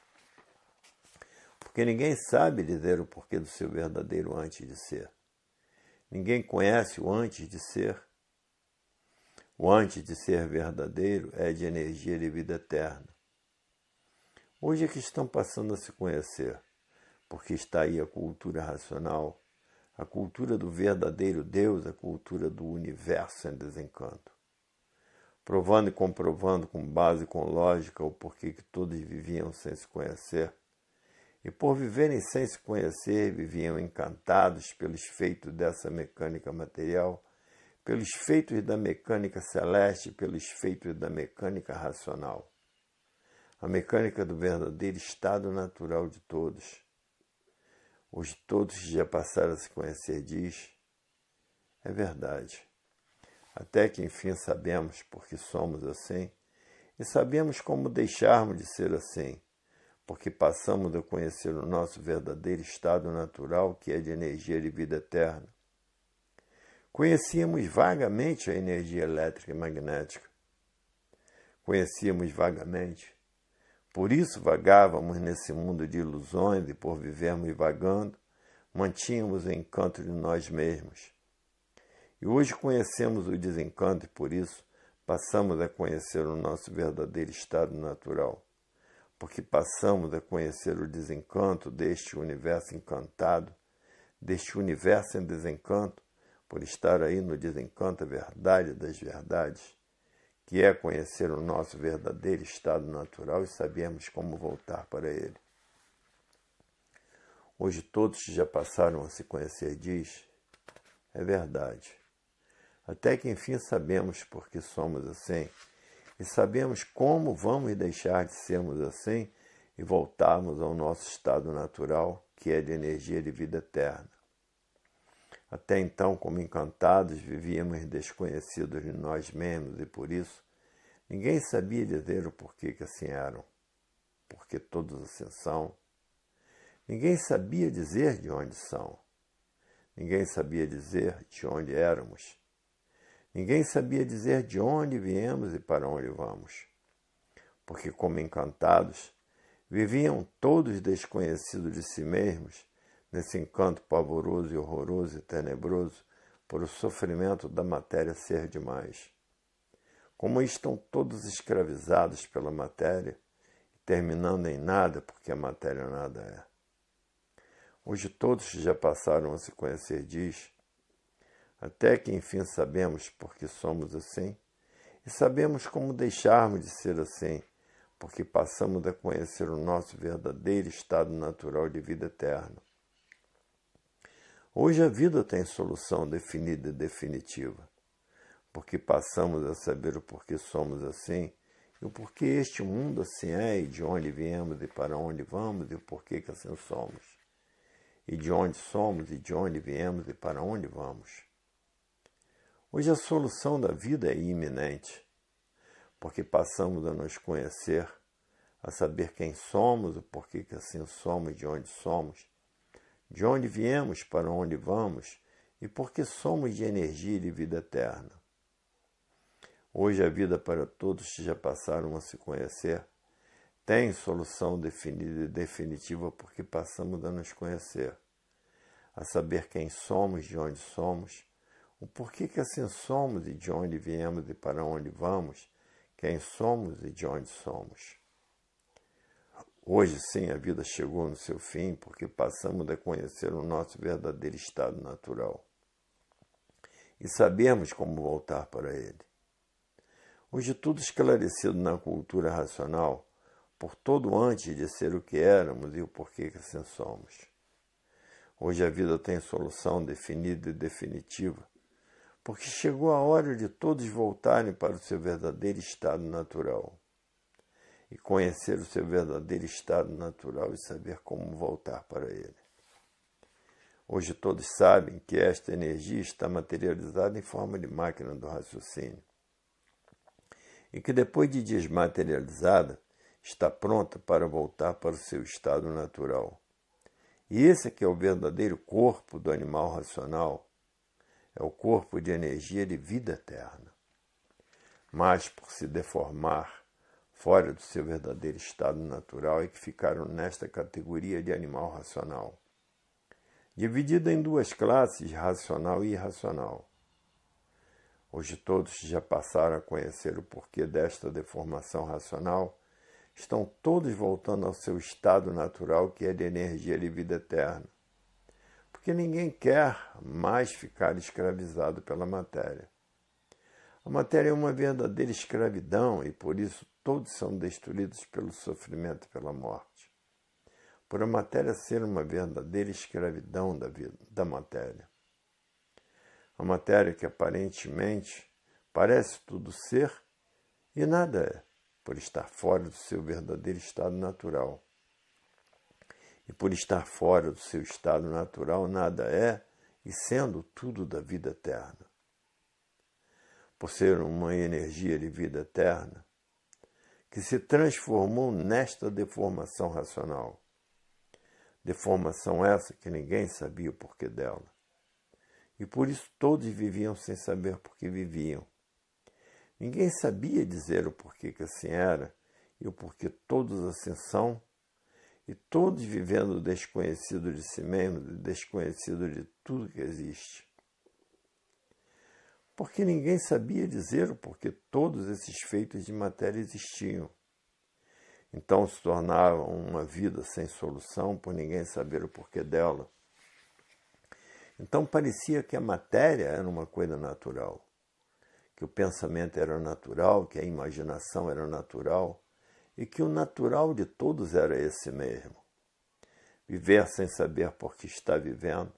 Porque ninguém sabe dizer o porquê do seu verdadeiro antes de ser. Ninguém conhece o antes de ser o antes de ser verdadeiro é de energia de vida eterna. Hoje é que estão passando a se conhecer, porque está aí a cultura racional, a cultura do verdadeiro Deus, a cultura do universo em desencanto. Provando e comprovando com base e com lógica o porquê que todos viviam sem se conhecer, e por viverem sem se conhecer, viviam encantados pelos feitos dessa mecânica material pelos feitos da mecânica celeste, pelos feitos da mecânica racional. A mecânica do verdadeiro estado natural de todos. Hoje todos já passaram a se conhecer, diz. É verdade. Até que enfim sabemos porque somos assim e sabemos como deixarmos de ser assim, porque passamos a conhecer o nosso verdadeiro estado natural, que é de energia e vida eterna Conhecíamos vagamente a energia elétrica e magnética. Conhecíamos vagamente. Por isso vagávamos nesse mundo de ilusões e por vivermos vagando, mantínhamos o encanto de nós mesmos. E hoje conhecemos o desencanto e por isso passamos a conhecer o nosso verdadeiro estado natural, porque passamos a conhecer o desencanto deste universo encantado, deste universo em desencanto, por estar aí no desencanto a verdade das verdades, que é conhecer o nosso verdadeiro estado natural e sabermos como voltar para ele. Hoje todos que já passaram a se conhecer diz, é verdade. Até que enfim sabemos porque somos assim e sabemos como vamos deixar de sermos assim e voltarmos ao nosso estado natural, que é de energia de vida eterna. Até então, como encantados, vivíamos desconhecidos de nós mesmos e por isso ninguém sabia dizer o porquê que assim eram, porque todos assim são. Ninguém sabia dizer de onde são. Ninguém sabia dizer de onde éramos. Ninguém sabia dizer de onde viemos e para onde vamos. Porque, como encantados, viviam todos desconhecidos de si mesmos nesse encanto pavoroso e horroroso e tenebroso por o sofrimento da matéria ser demais. Como estão todos escravizados pela matéria, terminando em nada, porque a matéria nada é. Hoje todos já passaram a se conhecer, diz, até que enfim sabemos porque somos assim, e sabemos como deixarmos de ser assim, porque passamos a conhecer o nosso verdadeiro estado natural de vida eterna. Hoje a vida tem solução definida e definitiva, porque passamos a saber o porquê somos assim e o porquê este mundo assim é e de onde viemos e para onde vamos e o porquê que assim somos. E de onde somos e de onde viemos e para onde vamos. Hoje a solução da vida é iminente, porque passamos a nos conhecer, a saber quem somos, o porquê que assim somos, de onde somos de onde viemos, para onde vamos e por que somos de energia e de vida eterna. Hoje a vida para todos que já passaram a se conhecer tem solução definida e definitiva porque passamos a nos conhecer, a saber quem somos, de onde somos, o porquê que assim somos e de onde viemos e para onde vamos, quem somos e de onde somos. Hoje sim a vida chegou no seu fim porque passamos a conhecer o nosso verdadeiro estado natural e sabemos como voltar para ele. Hoje tudo esclarecido na cultura racional por todo antes de ser o que éramos e o porquê que assim somos. Hoje a vida tem solução definida e definitiva, porque chegou a hora de todos voltarem para o seu verdadeiro estado natural e conhecer o seu verdadeiro estado natural e saber como voltar para ele. Hoje todos sabem que esta energia está materializada em forma de máquina do raciocínio e que depois de desmaterializada está pronta para voltar para o seu estado natural. E esse é é o verdadeiro corpo do animal racional, é o corpo de energia de vida eterna. Mas por se deformar fora do seu verdadeiro estado natural e que ficaram nesta categoria de animal racional. Dividida em duas classes, racional e irracional. Hoje todos já passaram a conhecer o porquê desta deformação racional, estão todos voltando ao seu estado natural que é de energia e vida eterna. Porque ninguém quer mais ficar escravizado pela matéria. A matéria é uma verdadeira escravidão e por isso todos são destruídos pelo sofrimento e pela morte. Por a matéria ser uma verdadeira escravidão da, vida, da matéria. A matéria que aparentemente parece tudo ser e nada é, por estar fora do seu verdadeiro estado natural. E por estar fora do seu estado natural, nada é, e sendo tudo da vida eterna por ser uma energia de vida eterna, que se transformou nesta deformação racional. Deformação essa que ninguém sabia o porquê dela. E por isso todos viviam sem saber por que viviam. Ninguém sabia dizer o porquê que assim era e o porquê todos assim são, e todos vivendo desconhecido de si mesmo, desconhecido de tudo que existe porque ninguém sabia dizer o porquê todos esses feitos de matéria existiam. Então se tornava uma vida sem solução por ninguém saber o porquê dela. Então parecia que a matéria era uma coisa natural, que o pensamento era natural, que a imaginação era natural e que o natural de todos era esse mesmo. Viver sem saber por que está vivendo,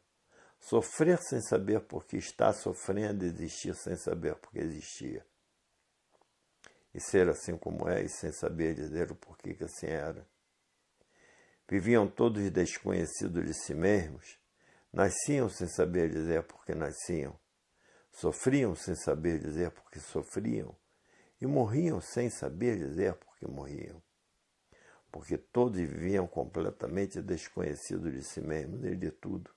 Sofrer sem saber por que está sofrendo, existir sem saber por que existia. E ser assim como é, e sem saber dizer o porquê que assim era. Viviam todos desconhecidos de si mesmos, nasciam sem saber dizer por que nasciam, sofriam sem saber dizer por que sofriam, e morriam sem saber dizer por que morriam porque todos viviam completamente desconhecidos de si mesmos e de tudo.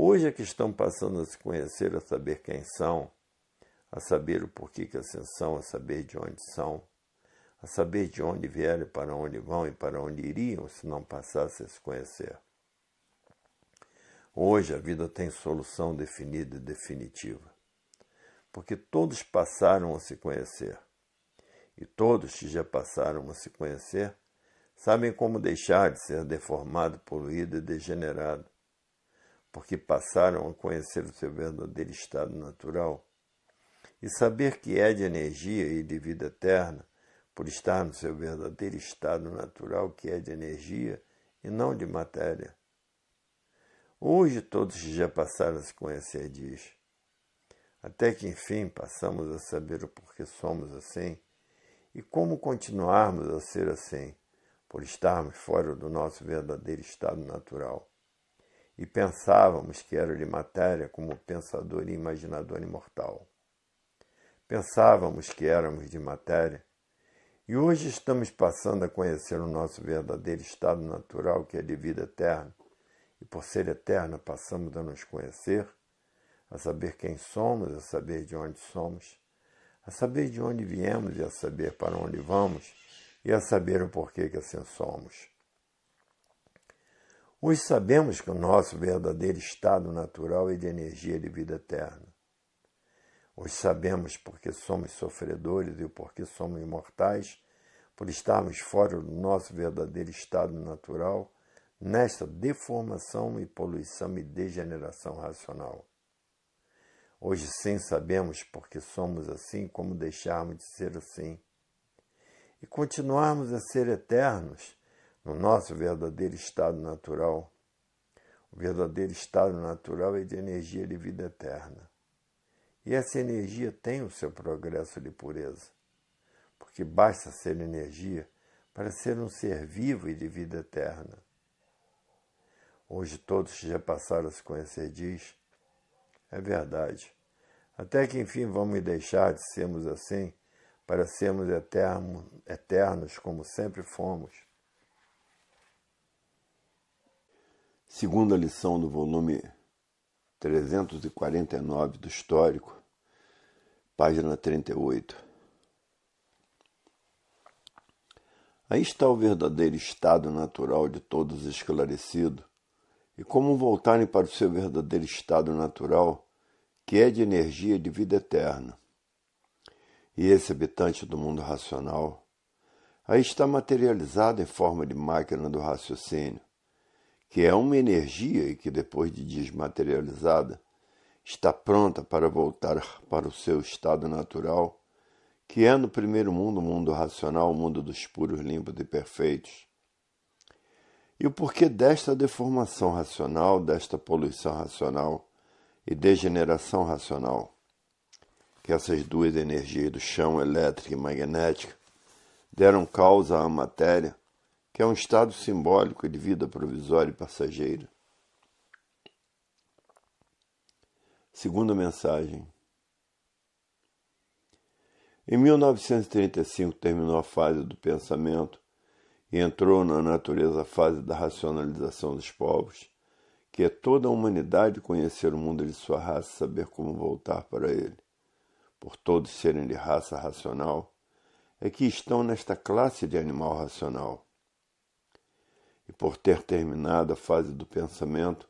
Hoje é que estão passando a se conhecer, a saber quem são, a saber o porquê que ascensão, assim a saber de onde são, a saber de onde vieram, para onde vão e para onde iriam se não passassem a se conhecer. Hoje a vida tem solução definida e definitiva, porque todos passaram a se conhecer, e todos que já passaram a se conhecer sabem como deixar de ser deformado, poluído e degenerado porque passaram a conhecer o seu verdadeiro estado natural, e saber que é de energia e de vida eterna, por estar no seu verdadeiro estado natural, que é de energia e não de matéria. Hoje todos já passaram a se conhecer, diz. Até que enfim passamos a saber o porquê somos assim e como continuarmos a ser assim, por estarmos fora do nosso verdadeiro estado natural e pensávamos que era de matéria como pensador e imaginador imortal. Pensávamos que éramos de matéria e hoje estamos passando a conhecer o nosso verdadeiro estado natural, que é de vida eterna, e por ser eterna passamos a nos conhecer, a saber quem somos, a saber de onde somos, a saber de onde viemos e a saber para onde vamos, e a saber o porquê que assim somos. Hoje sabemos que o nosso verdadeiro estado natural é de energia de vida eterna. Hoje sabemos porque somos sofredores e porque somos imortais, por estarmos fora do nosso verdadeiro estado natural, nesta deformação e poluição e degeneração racional. Hoje sim sabemos porque somos assim, como deixarmos de ser assim. E continuarmos a ser eternos no nosso verdadeiro estado natural. O verdadeiro estado natural é de energia de vida eterna. E essa energia tem o seu progresso de pureza, porque basta ser energia para ser um ser vivo e de vida eterna. Hoje todos já passaram a se conhecer, diz. É verdade. Até que enfim vamos deixar de sermos assim para sermos eternos como sempre fomos. Segunda lição do volume 349 do Histórico, página 38. Aí está o verdadeiro estado natural de todos esclarecido, e como voltarem para o seu verdadeiro estado natural, que é de energia de vida eterna. E esse habitante do mundo racional, aí está materializado em forma de máquina do raciocínio, que é uma energia e que depois de desmaterializada está pronta para voltar para o seu estado natural, que é no primeiro mundo o mundo racional, o mundo dos puros, limpos e perfeitos. E o porquê desta deformação racional, desta poluição racional e degeneração racional? Que essas duas energias do chão elétrica e magnética deram causa à matéria que é um estado simbólico de vida provisória e passageira. Segunda mensagem. Em 1935 terminou a fase do pensamento e entrou na natureza a fase da racionalização dos povos, que é toda a humanidade conhecer o mundo de sua raça e saber como voltar para ele. Por todos serem de raça racional, é que estão nesta classe de animal racional e por ter terminado a fase do pensamento,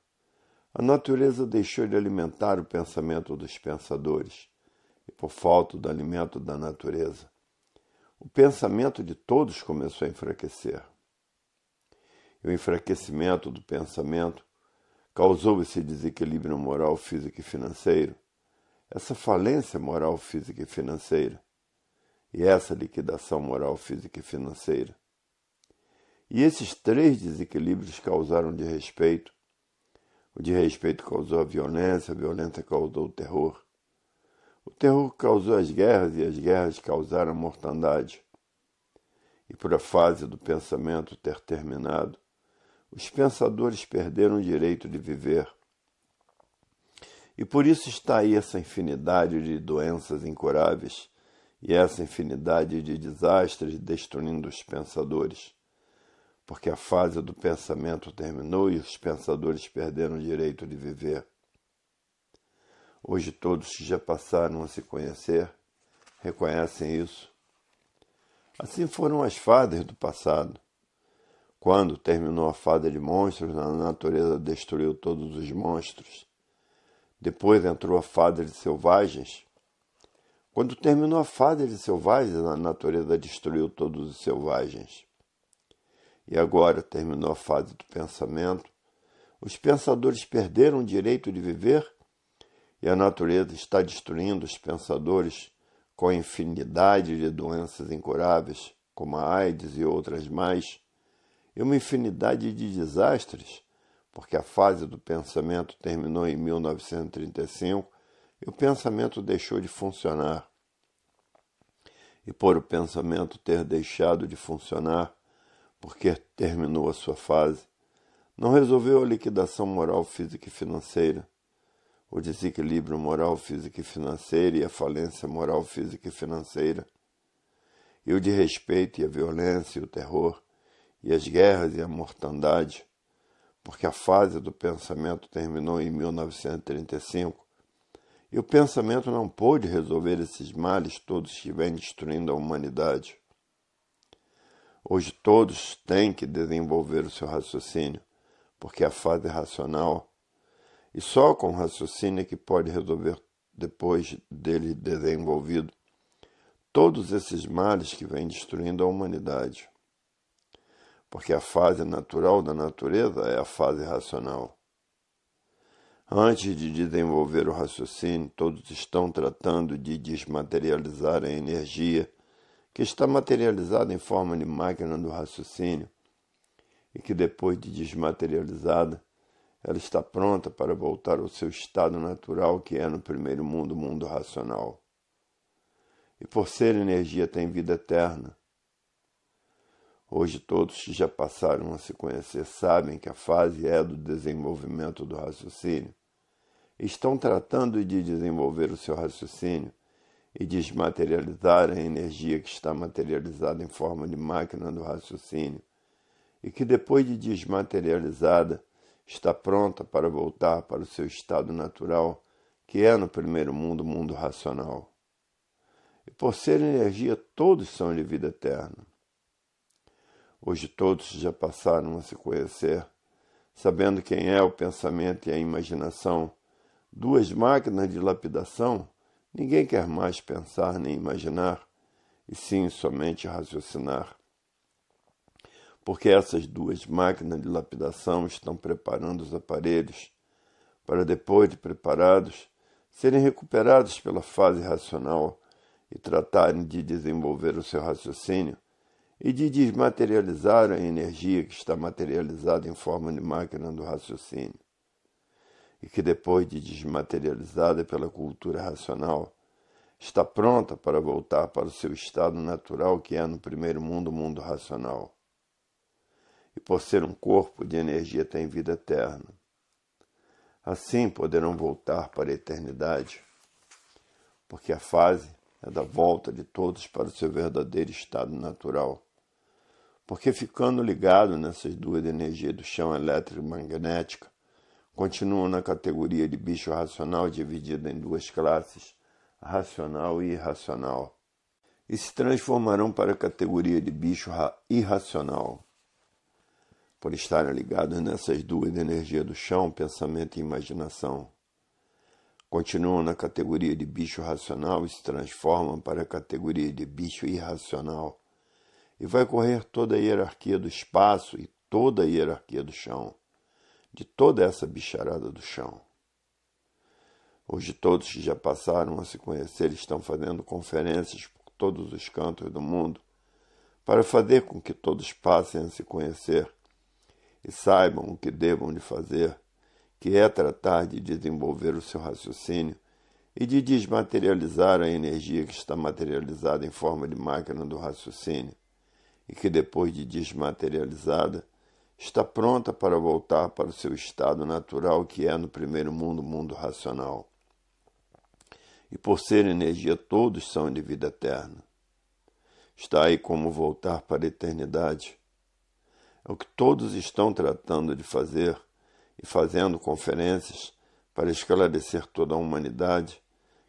a natureza deixou de alimentar o pensamento dos pensadores, e por falta do alimento da natureza, o pensamento de todos começou a enfraquecer. E o enfraquecimento do pensamento causou esse desequilíbrio moral, físico e financeiro, essa falência moral, física e financeira, e essa liquidação moral, física e financeira e esses três desequilíbrios causaram de respeito. O de respeito causou a violência, a violência causou o terror. O terror causou as guerras e as guerras causaram a mortandade. E por a fase do pensamento ter terminado, os pensadores perderam o direito de viver. E por isso está aí essa infinidade de doenças incuráveis e essa infinidade de desastres destruindo os pensadores porque a fase do pensamento terminou e os pensadores perderam o direito de viver. Hoje todos que já passaram a se conhecer reconhecem isso. Assim foram as fadas do passado. Quando terminou a fada de monstros, a natureza destruiu todos os monstros. Depois entrou a fada de selvagens. Quando terminou a fada de selvagens, a natureza destruiu todos os selvagens e agora terminou a fase do pensamento, os pensadores perderam o direito de viver e a natureza está destruindo os pensadores com a infinidade de doenças incuráveis, como a AIDS e outras mais, e uma infinidade de desastres, porque a fase do pensamento terminou em 1935 e o pensamento deixou de funcionar. E por o pensamento ter deixado de funcionar, porque terminou a sua fase, não resolveu a liquidação moral, física e financeira, o desequilíbrio moral, física e financeira e a falência moral, física e financeira, e o desrespeito e a violência e o terror, e as guerras e a mortandade, porque a fase do pensamento terminou em 1935 e o pensamento não pôde resolver esses males todos que vêm destruindo a humanidade. Hoje todos têm que desenvolver o seu raciocínio, porque a fase é racional, e só com o raciocínio é que pode resolver depois dele desenvolvido todos esses males que vêm destruindo a humanidade. Porque a fase natural da natureza é a fase racional. Antes de desenvolver o raciocínio, todos estão tratando de desmaterializar a energia que está materializada em forma de máquina do raciocínio e que depois de desmaterializada, ela está pronta para voltar ao seu estado natural que é no primeiro mundo, mundo racional. E por ser energia tem vida eterna. Hoje todos que já passaram a se conhecer sabem que a fase é do desenvolvimento do raciocínio. Estão tratando de desenvolver o seu raciocínio e desmaterializar a energia que está materializada em forma de máquina do raciocínio, e que depois de desmaterializada está pronta para voltar para o seu estado natural, que é no primeiro mundo, o mundo racional. E por ser energia, todos são de vida eterna. Hoje todos já passaram a se conhecer, sabendo quem é o pensamento e a imaginação, duas máquinas de lapidação Ninguém quer mais pensar nem imaginar, e sim somente raciocinar. Porque essas duas máquinas de lapidação estão preparando os aparelhos para depois de preparados serem recuperados pela fase racional e tratarem de desenvolver o seu raciocínio e de desmaterializar a energia que está materializada em forma de máquina do raciocínio e que, depois de desmaterializada pela cultura racional, está pronta para voltar para o seu estado natural, que é no primeiro mundo, o mundo racional. E por ser um corpo de energia, tem vida eterna. Assim poderão voltar para a eternidade, porque a fase é da volta de todos para o seu verdadeiro estado natural. Porque ficando ligado nessas duas energias do chão elétrico e magnética, continuam na categoria de bicho racional dividida em duas classes, racional e irracional, e se transformarão para a categoria de bicho irracional. Por estarem ligados nessas duas energia do chão, pensamento e imaginação. Continuam na categoria de bicho racional e se transformam para a categoria de bicho irracional. E vai correr toda a hierarquia do espaço e toda a hierarquia do chão de toda essa bicharada do chão. Hoje todos que já passaram a se conhecer estão fazendo conferências por todos os cantos do mundo para fazer com que todos passem a se conhecer e saibam o que devam de fazer, que é tratar de desenvolver o seu raciocínio e de desmaterializar a energia que está materializada em forma de máquina do raciocínio e que depois de desmaterializada está pronta para voltar para o seu estado natural, que é no primeiro mundo, mundo racional. E por ser energia, todos são de vida eterna. Está aí como voltar para a eternidade. É o que todos estão tratando de fazer e fazendo conferências para esclarecer toda a humanidade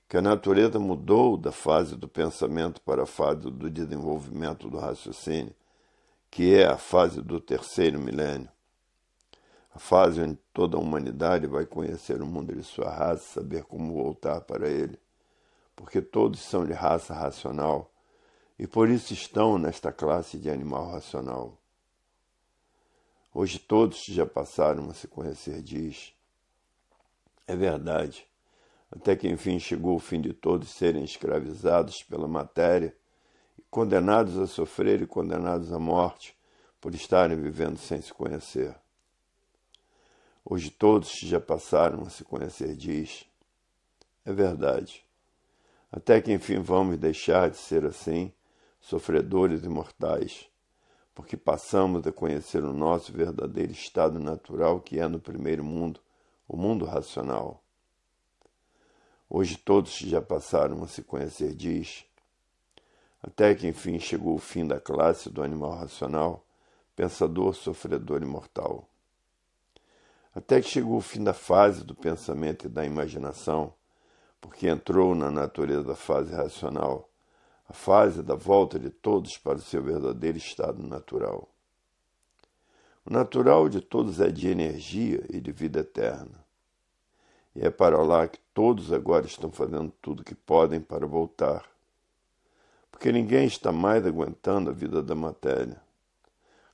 que a natureza mudou da fase do pensamento para a fase do desenvolvimento do raciocínio que é a fase do terceiro milênio, a fase onde toda a humanidade vai conhecer o mundo de sua raça, saber como voltar para ele, porque todos são de raça racional e por isso estão nesta classe de animal racional. Hoje todos já passaram a se conhecer, diz. É verdade, até que enfim chegou o fim de todos serem escravizados pela matéria condenados a sofrer e condenados à morte por estarem vivendo sem se conhecer. Hoje todos que já passaram a se conhecer, diz. É verdade. Até que enfim vamos deixar de ser assim, sofredores e mortais, porque passamos a conhecer o nosso verdadeiro estado natural que é no primeiro mundo, o mundo racional. Hoje todos que já passaram a se conhecer, diz até que enfim chegou o fim da classe do animal racional, pensador, sofredor e mortal. Até que chegou o fim da fase do pensamento e da imaginação, porque entrou na natureza da fase racional, a fase da volta de todos para o seu verdadeiro estado natural. O natural de todos é de energia e de vida eterna. E é para lá que todos agora estão fazendo tudo o que podem para voltar porque ninguém está mais aguentando a vida da matéria.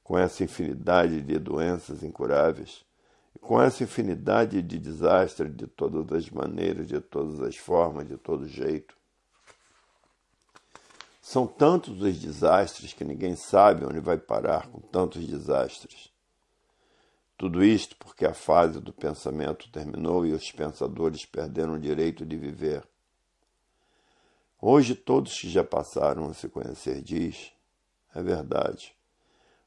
Com essa infinidade de doenças incuráveis, com essa infinidade de desastres de todas as maneiras, de todas as formas, de todo jeito. São tantos os desastres que ninguém sabe onde vai parar com tantos desastres. Tudo isto porque a fase do pensamento terminou e os pensadores perderam o direito de viver Hoje todos que já passaram a se conhecer diz, é verdade.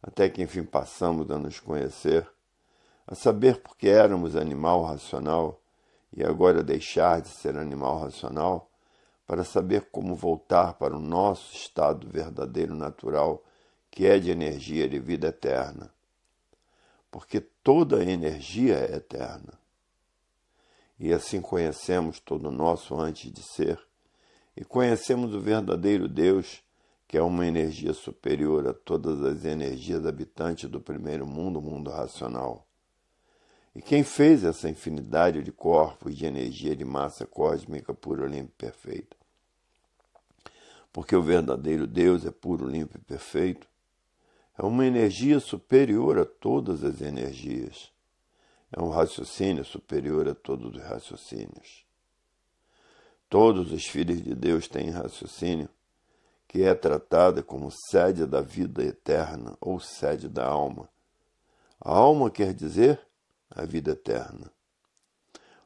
Até que enfim passamos a nos conhecer, a saber porque éramos animal racional e agora deixar de ser animal racional para saber como voltar para o nosso estado verdadeiro natural, que é de energia de vida eterna. Porque toda energia é eterna. E assim conhecemos todo o nosso antes de ser, e conhecemos o verdadeiro Deus, que é uma energia superior a todas as energias habitantes do primeiro mundo, o mundo racional. E quem fez essa infinidade de corpos de energia de massa cósmica puro, limpo e perfeito? Porque o verdadeiro Deus é puro, limpo e perfeito. É uma energia superior a todas as energias. É um raciocínio superior a todos os raciocínios. Todos os filhos de Deus têm raciocínio, que é tratada como sede da vida eterna ou sede da alma. A alma quer dizer a vida eterna.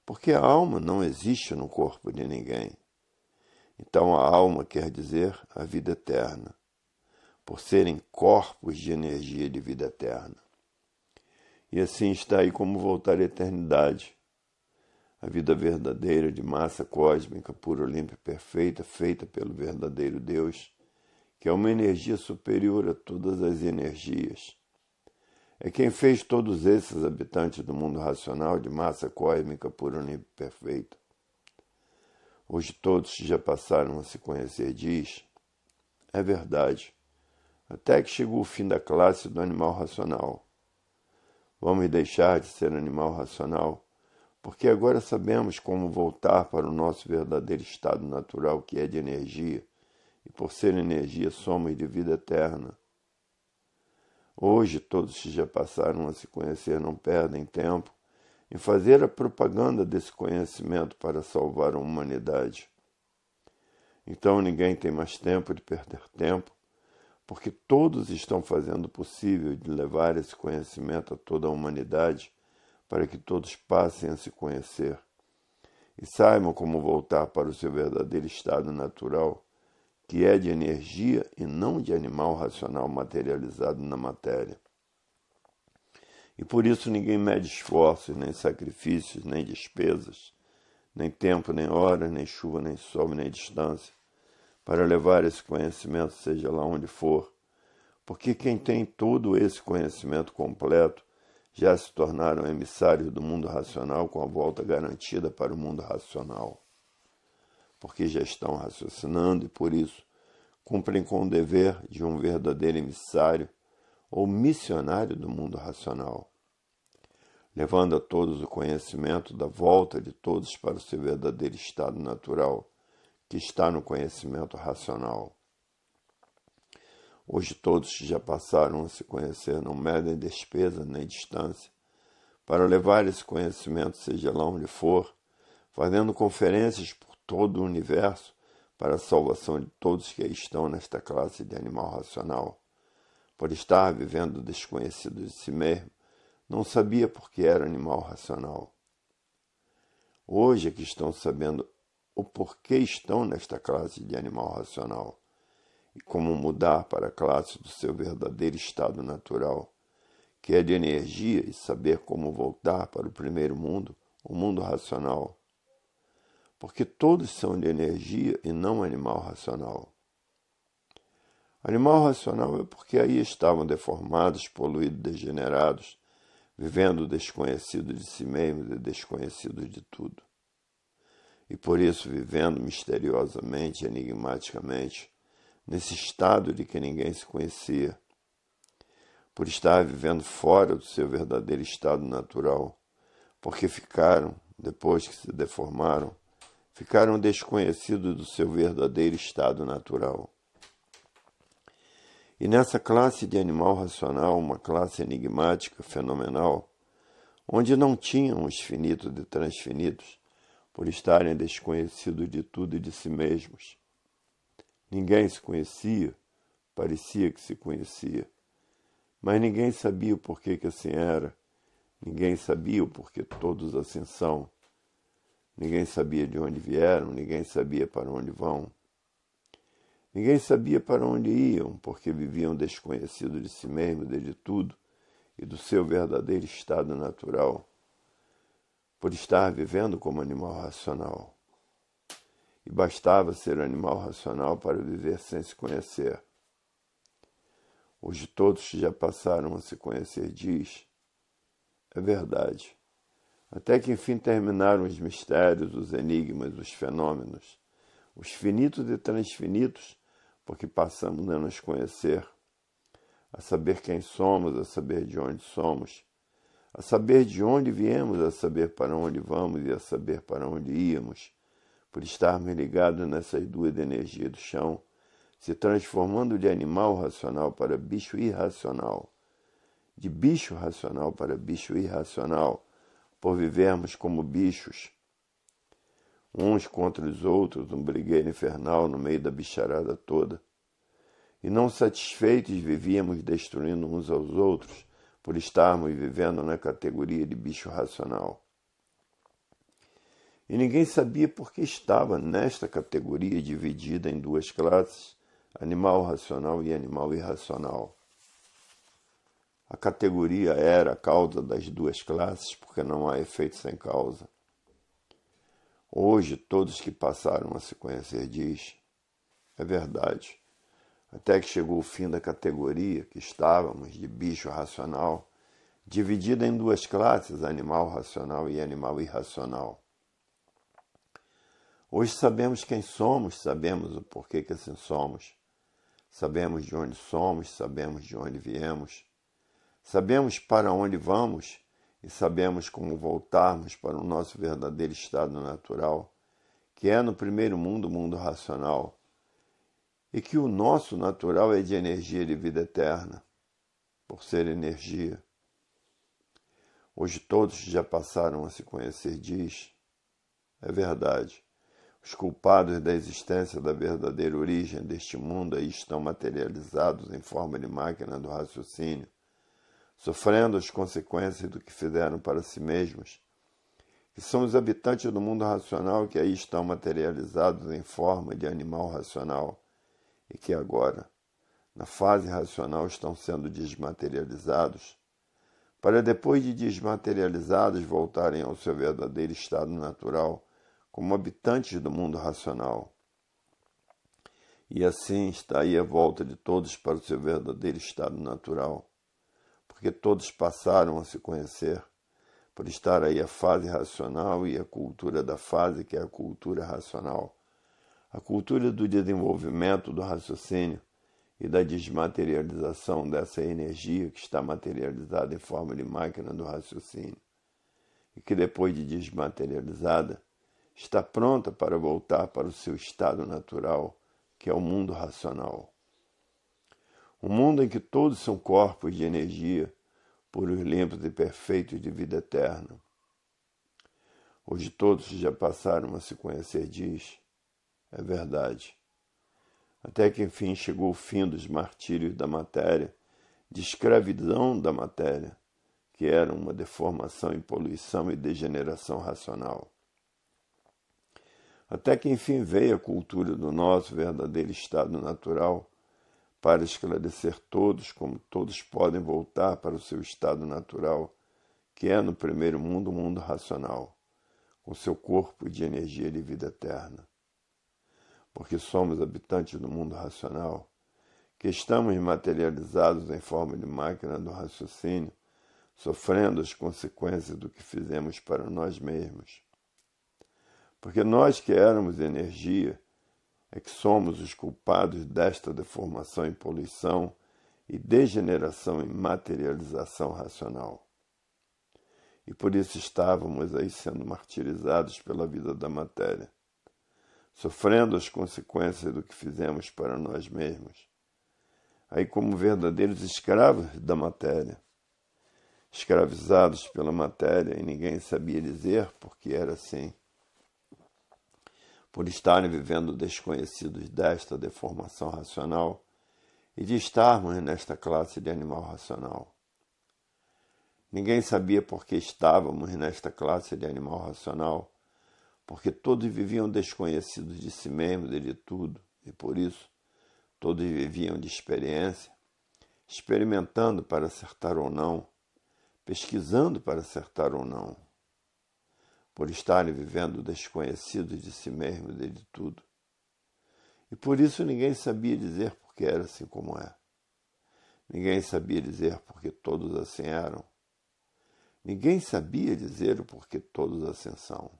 Porque a alma não existe no corpo de ninguém. Então a alma quer dizer a vida eterna, por serem corpos de energia de vida eterna. E assim está aí como voltar à eternidade, a vida verdadeira de massa cósmica, pura, limpa e perfeita, feita pelo verdadeiro Deus, que é uma energia superior a todas as energias. É quem fez todos esses habitantes do mundo racional de massa cósmica, pura, limpa e perfeita. Hoje todos que já passaram a se conhecer diz, é verdade, até que chegou o fim da classe do animal racional. Vamos deixar de ser animal racional porque agora sabemos como voltar para o nosso verdadeiro estado natural, que é de energia, e por ser energia somos de vida eterna. Hoje, todos que já passaram a se conhecer não perdem tempo em fazer a propaganda desse conhecimento para salvar a humanidade. Então ninguém tem mais tempo de perder tempo, porque todos estão fazendo o possível de levar esse conhecimento a toda a humanidade para que todos passem a se conhecer e saibam como voltar para o seu verdadeiro estado natural, que é de energia e não de animal racional materializado na matéria. E por isso ninguém mede esforços, nem sacrifícios, nem despesas, nem tempo, nem horas, nem chuva, nem sol, nem distância, para levar esse conhecimento, seja lá onde for. Porque quem tem todo esse conhecimento completo já se tornaram emissários do mundo racional com a volta garantida para o mundo racional, porque já estão raciocinando e, por isso, cumprem com o dever de um verdadeiro emissário ou missionário do mundo racional, levando a todos o conhecimento da volta de todos para o seu verdadeiro estado natural, que está no conhecimento racional. Hoje todos já passaram a se conhecer, não medem despesa nem distância, para levar esse conhecimento, seja lá onde for, fazendo conferências por todo o universo para a salvação de todos que estão nesta classe de animal racional. Por estar vivendo desconhecido de si mesmo, não sabia por que era animal racional. Hoje é que estão sabendo o porquê estão nesta classe de animal racional e como mudar para a classe do seu verdadeiro estado natural, que é de energia e saber como voltar para o primeiro mundo, o mundo racional. Porque todos são de energia e não animal racional. Animal racional é porque aí estavam deformados, poluídos, degenerados, vivendo desconhecido de si mesmos e desconhecido de tudo. E por isso vivendo misteriosamente, enigmaticamente, nesse estado de que ninguém se conhecia, por estar vivendo fora do seu verdadeiro estado natural, porque ficaram, depois que se deformaram, ficaram desconhecidos do seu verdadeiro estado natural. E nessa classe de animal racional, uma classe enigmática, fenomenal, onde não tinham os finitos de transfinitos, por estarem desconhecidos de tudo e de si mesmos, Ninguém se conhecia, parecia que se conhecia, mas ninguém sabia o porquê que assim era, ninguém sabia o porquê todos assim são, ninguém sabia de onde vieram, ninguém sabia para onde vão. Ninguém sabia para onde iam, porque viviam desconhecidos de si mesmo, de tudo e do seu verdadeiro estado natural, por estar vivendo como animal racional e bastava ser animal racional para viver sem se conhecer. Hoje todos que já passaram a se conhecer, diz. É verdade. Até que enfim terminaram os mistérios, os enigmas, os fenômenos, os finitos e transfinitos, porque passamos a nos conhecer, a saber quem somos, a saber de onde somos, a saber de onde viemos, a saber para onde vamos e a saber para onde íamos, por estar-me ligado nessas duas energias do chão, se transformando de animal racional para bicho irracional, de bicho racional para bicho irracional, por vivermos como bichos, uns contra os outros, um brigueiro infernal no meio da bicharada toda. E não satisfeitos vivíamos destruindo uns aos outros por estarmos vivendo na categoria de bicho racional e ninguém sabia por que estava nesta categoria dividida em duas classes, animal racional e animal irracional. A categoria era a causa das duas classes, porque não há efeito sem causa. Hoje, todos que passaram a se conhecer diz: é verdade. Até que chegou o fim da categoria que estávamos de bicho racional, dividida em duas classes, animal racional e animal irracional. Hoje sabemos quem somos, sabemos o porquê que assim somos, sabemos de onde somos, sabemos de onde viemos, sabemos para onde vamos e sabemos como voltarmos para o nosso verdadeiro estado natural, que é no primeiro mundo o mundo racional, e que o nosso natural é de energia de vida eterna, por ser energia. Hoje todos já passaram a se conhecer, diz. É verdade. Os culpados da existência da verdadeira origem deste mundo aí estão materializados em forma de máquina do raciocínio, sofrendo as consequências do que fizeram para si mesmos, que são os habitantes do mundo racional que aí estão materializados em forma de animal racional e que agora, na fase racional, estão sendo desmaterializados, para depois de desmaterializados voltarem ao seu verdadeiro estado natural como habitantes do mundo racional. E assim está aí a volta de todos para o seu verdadeiro estado natural, porque todos passaram a se conhecer, por estar aí a fase racional e a cultura da fase, que é a cultura racional. A cultura do desenvolvimento do raciocínio e da desmaterialização dessa energia que está materializada em forma de máquina do raciocínio, e que depois de desmaterializada, está pronta para voltar para o seu estado natural, que é o mundo racional. Um mundo em que todos são corpos de energia, puros limpos e perfeitos de vida eterna. Hoje todos já passaram a se conhecer, diz. É verdade. Até que enfim chegou o fim dos martírios da matéria, de escravidão da matéria, que era uma deformação e poluição e degeneração racional até que enfim veio a cultura do nosso verdadeiro estado natural para esclarecer todos como todos podem voltar para o seu estado natural, que é no primeiro mundo o mundo racional, com seu corpo de energia e vida eterna. Porque somos habitantes do mundo racional, que estamos materializados em forma de máquina do raciocínio, sofrendo as consequências do que fizemos para nós mesmos. Porque nós que éramos energia, é que somos os culpados desta deformação e poluição e degeneração e materialização racional. E por isso estávamos aí sendo martirizados pela vida da matéria, sofrendo as consequências do que fizemos para nós mesmos, aí como verdadeiros escravos da matéria, escravizados pela matéria e ninguém sabia dizer porque era assim por estarem vivendo desconhecidos desta deformação racional e de estarmos nesta classe de animal racional. Ninguém sabia por que estávamos nesta classe de animal racional, porque todos viviam desconhecidos de si mesmos e de tudo, e por isso todos viviam de experiência, experimentando para acertar ou não, pesquisando para acertar ou não por estarem vivendo desconhecidos de si mesmos e de tudo. E por isso ninguém sabia dizer porque era assim como é. Ninguém sabia dizer porque todos assim eram. Ninguém sabia dizer o porquê todos assim são.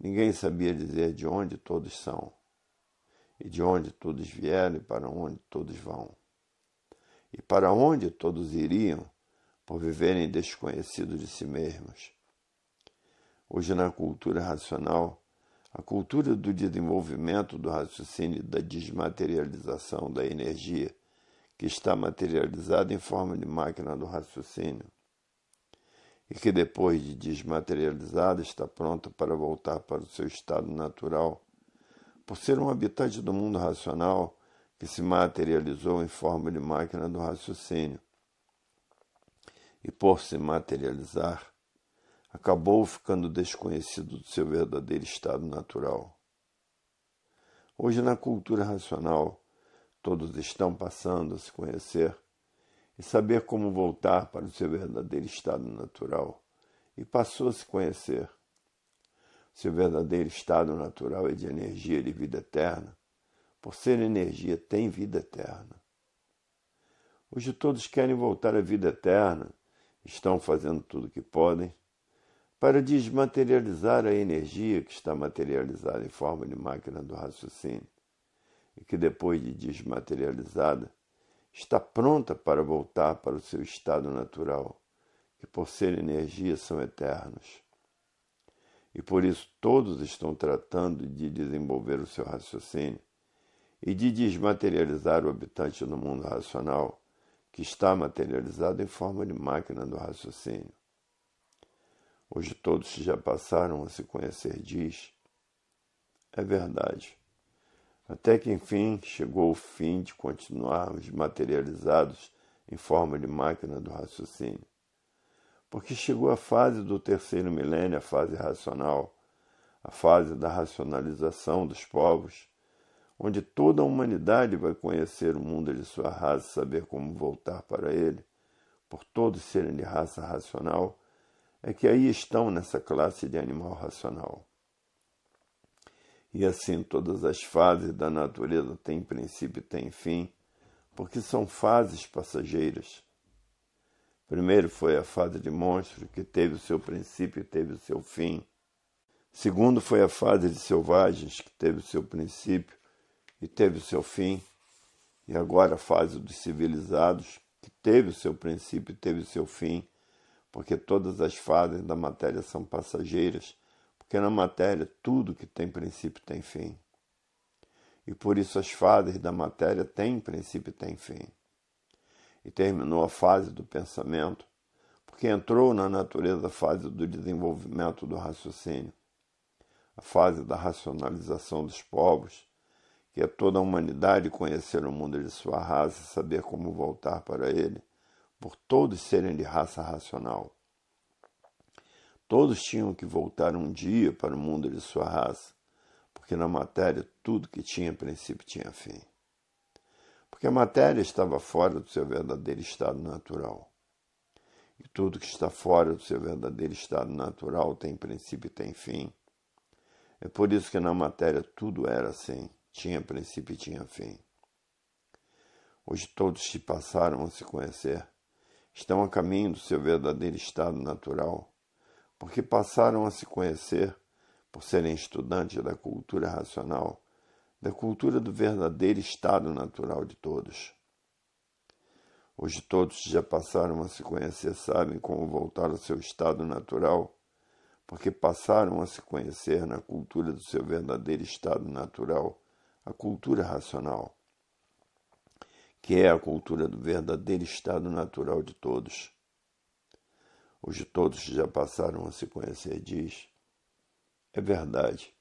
Ninguém sabia dizer de onde todos são, e de onde todos vieram e para onde todos vão, e para onde todos iriam por viverem desconhecidos de si mesmos Hoje, na cultura racional, a cultura do desenvolvimento do raciocínio e da desmaterialização da energia, que está materializada em forma de máquina do raciocínio, e que depois de desmaterializada está pronta para voltar para o seu estado natural, por ser um habitante do mundo racional que se materializou em forma de máquina do raciocínio, e por se materializar, acabou ficando desconhecido do seu verdadeiro estado natural. Hoje, na cultura racional, todos estão passando a se conhecer e saber como voltar para o seu verdadeiro estado natural, e passou a se conhecer. Seu verdadeiro estado natural é de energia de vida eterna, por ser energia, tem vida eterna. Hoje todos querem voltar à vida eterna, estão fazendo tudo o que podem para desmaterializar a energia que está materializada em forma de máquina do raciocínio e que, depois de desmaterializada, está pronta para voltar para o seu estado natural, que, por ser energia, são eternos. E por isso todos estão tratando de desenvolver o seu raciocínio e de desmaterializar o habitante no mundo racional, que está materializado em forma de máquina do raciocínio. Hoje todos já passaram a se conhecer, diz. É verdade. Até que enfim chegou o fim de continuarmos materializados em forma de máquina do raciocínio. Porque chegou a fase do terceiro milênio, a fase racional, a fase da racionalização dos povos, onde toda a humanidade vai conhecer o mundo de sua raça, saber como voltar para ele, por todos serem de raça racional é que aí estão nessa classe de animal racional. E assim todas as fases da natureza têm princípio e têm fim, porque são fases passageiras. Primeiro foi a fase de monstro, que teve o seu princípio e teve o seu fim. Segundo foi a fase de selvagens, que teve o seu princípio e teve o seu fim. E agora a fase dos civilizados, que teve o seu princípio e teve o seu fim porque todas as fases da matéria são passageiras, porque na matéria tudo que tem princípio tem fim. E por isso as fases da matéria têm princípio e têm fim. E terminou a fase do pensamento, porque entrou na natureza a fase do desenvolvimento do raciocínio, a fase da racionalização dos povos, que é toda a humanidade conhecer o mundo de sua raça e saber como voltar para ele por todos serem de raça racional. Todos tinham que voltar um dia para o mundo de sua raça, porque na matéria tudo que tinha princípio tinha fim. Porque a matéria estava fora do seu verdadeiro estado natural. E tudo que está fora do seu verdadeiro estado natural tem princípio e tem fim. É por isso que na matéria tudo era assim, tinha princípio e tinha fim. Hoje todos se passaram a se conhecer estão a caminho do seu verdadeiro estado natural, porque passaram a se conhecer por serem estudantes da cultura racional, da cultura do verdadeiro estado natural de todos. Hoje todos já passaram a se conhecer, sabem como voltar ao seu estado natural, porque passaram a se conhecer na cultura do seu verdadeiro estado natural, a cultura racional que é a cultura do verdadeiro estado natural de todos. Os de todos que já passaram a se conhecer diz: é verdade.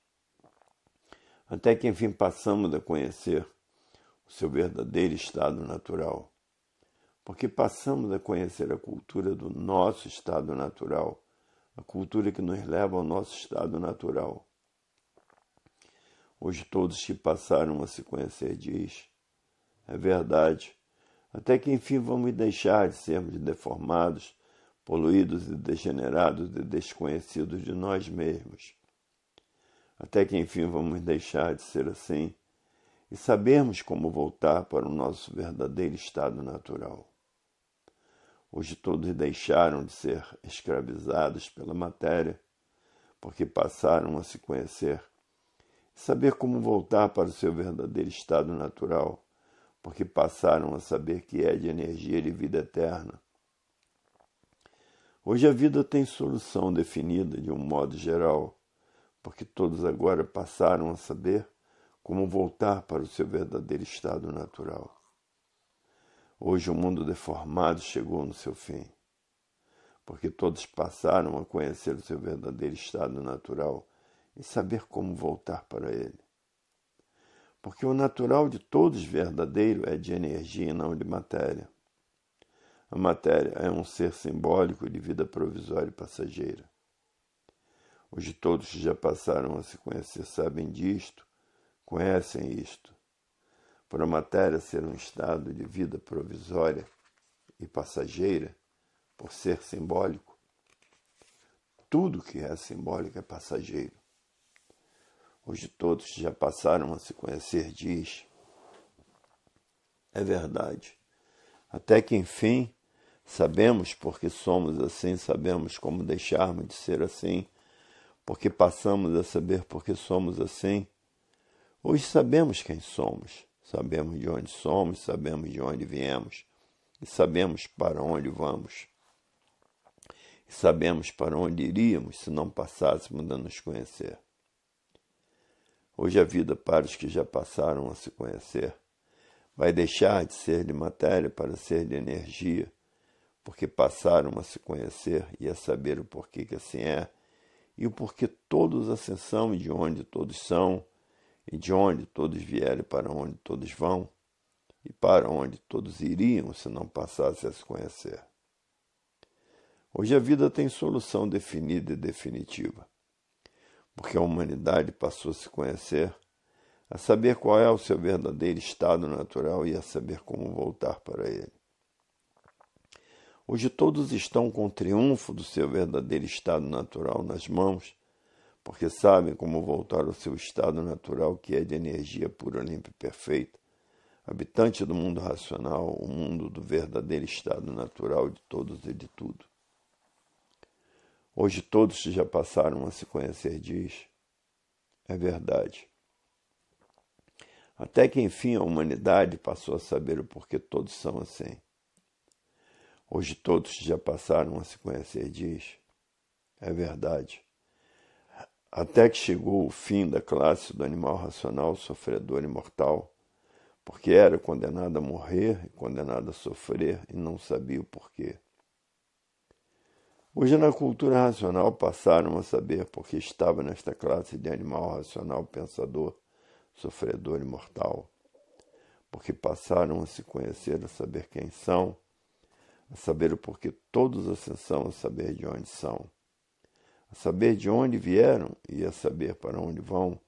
Até que enfim passamos a conhecer o seu verdadeiro estado natural, porque passamos a conhecer a cultura do nosso estado natural, a cultura que nos leva ao nosso estado natural. Hoje todos que passaram a se conhecer diz é verdade. Até que enfim vamos deixar de sermos deformados, poluídos e degenerados e desconhecidos de nós mesmos. Até que enfim vamos deixar de ser assim e sabermos como voltar para o nosso verdadeiro estado natural. Hoje todos deixaram de ser escravizados pela matéria, porque passaram a se conhecer e saber como voltar para o seu verdadeiro estado natural porque passaram a saber que é de energia de vida eterna. Hoje a vida tem solução definida de um modo geral, porque todos agora passaram a saber como voltar para o seu verdadeiro estado natural. Hoje o mundo deformado chegou no seu fim, porque todos passaram a conhecer o seu verdadeiro estado natural e saber como voltar para ele porque o natural de todos verdadeiro é de energia e não de matéria. A matéria é um ser simbólico de vida provisória e passageira. Os de todos que já passaram a se conhecer sabem disto, conhecem isto. Por a matéria ser um estado de vida provisória e passageira, por ser simbólico, tudo que é simbólico é passageiro. Hoje todos já passaram a se conhecer, diz. É verdade. Até que enfim, sabemos porque somos assim, sabemos como deixarmos de ser assim, porque passamos a saber porque somos assim. Hoje sabemos quem somos, sabemos de onde somos, sabemos de onde viemos e sabemos para onde vamos. E sabemos para onde iríamos se não passássemos a nos conhecer. Hoje a vida para os que já passaram a se conhecer vai deixar de ser de matéria para ser de energia, porque passaram a se conhecer e a saber o porquê que assim é, e o porquê todos assim são e de onde todos são, e de onde todos vieram e para onde todos vão, e para onde todos iriam se não passassem a se conhecer. Hoje a vida tem solução definida e definitiva porque a humanidade passou a se conhecer, a saber qual é o seu verdadeiro estado natural e a saber como voltar para ele. Hoje todos estão com o triunfo do seu verdadeiro estado natural nas mãos, porque sabem como voltar ao seu estado natural, que é de energia pura, limpa e perfeita, habitante do mundo racional, o mundo do verdadeiro estado natural de todos e de tudo. Hoje todos já passaram a se conhecer, diz. É verdade. Até que enfim a humanidade passou a saber o porquê todos são assim. Hoje todos já passaram a se conhecer, diz. É verdade. Até que chegou o fim da classe do animal racional, sofredor imortal, porque era condenado a morrer e condenado a sofrer e não sabia o porquê. Hoje, na cultura racional, passaram a saber porque estava nesta classe de animal racional pensador, sofredor e mortal. Porque passaram a se conhecer, a saber quem são, a saber o porquê todos ascensão, a saber de onde são, a saber de onde vieram e a saber para onde vão,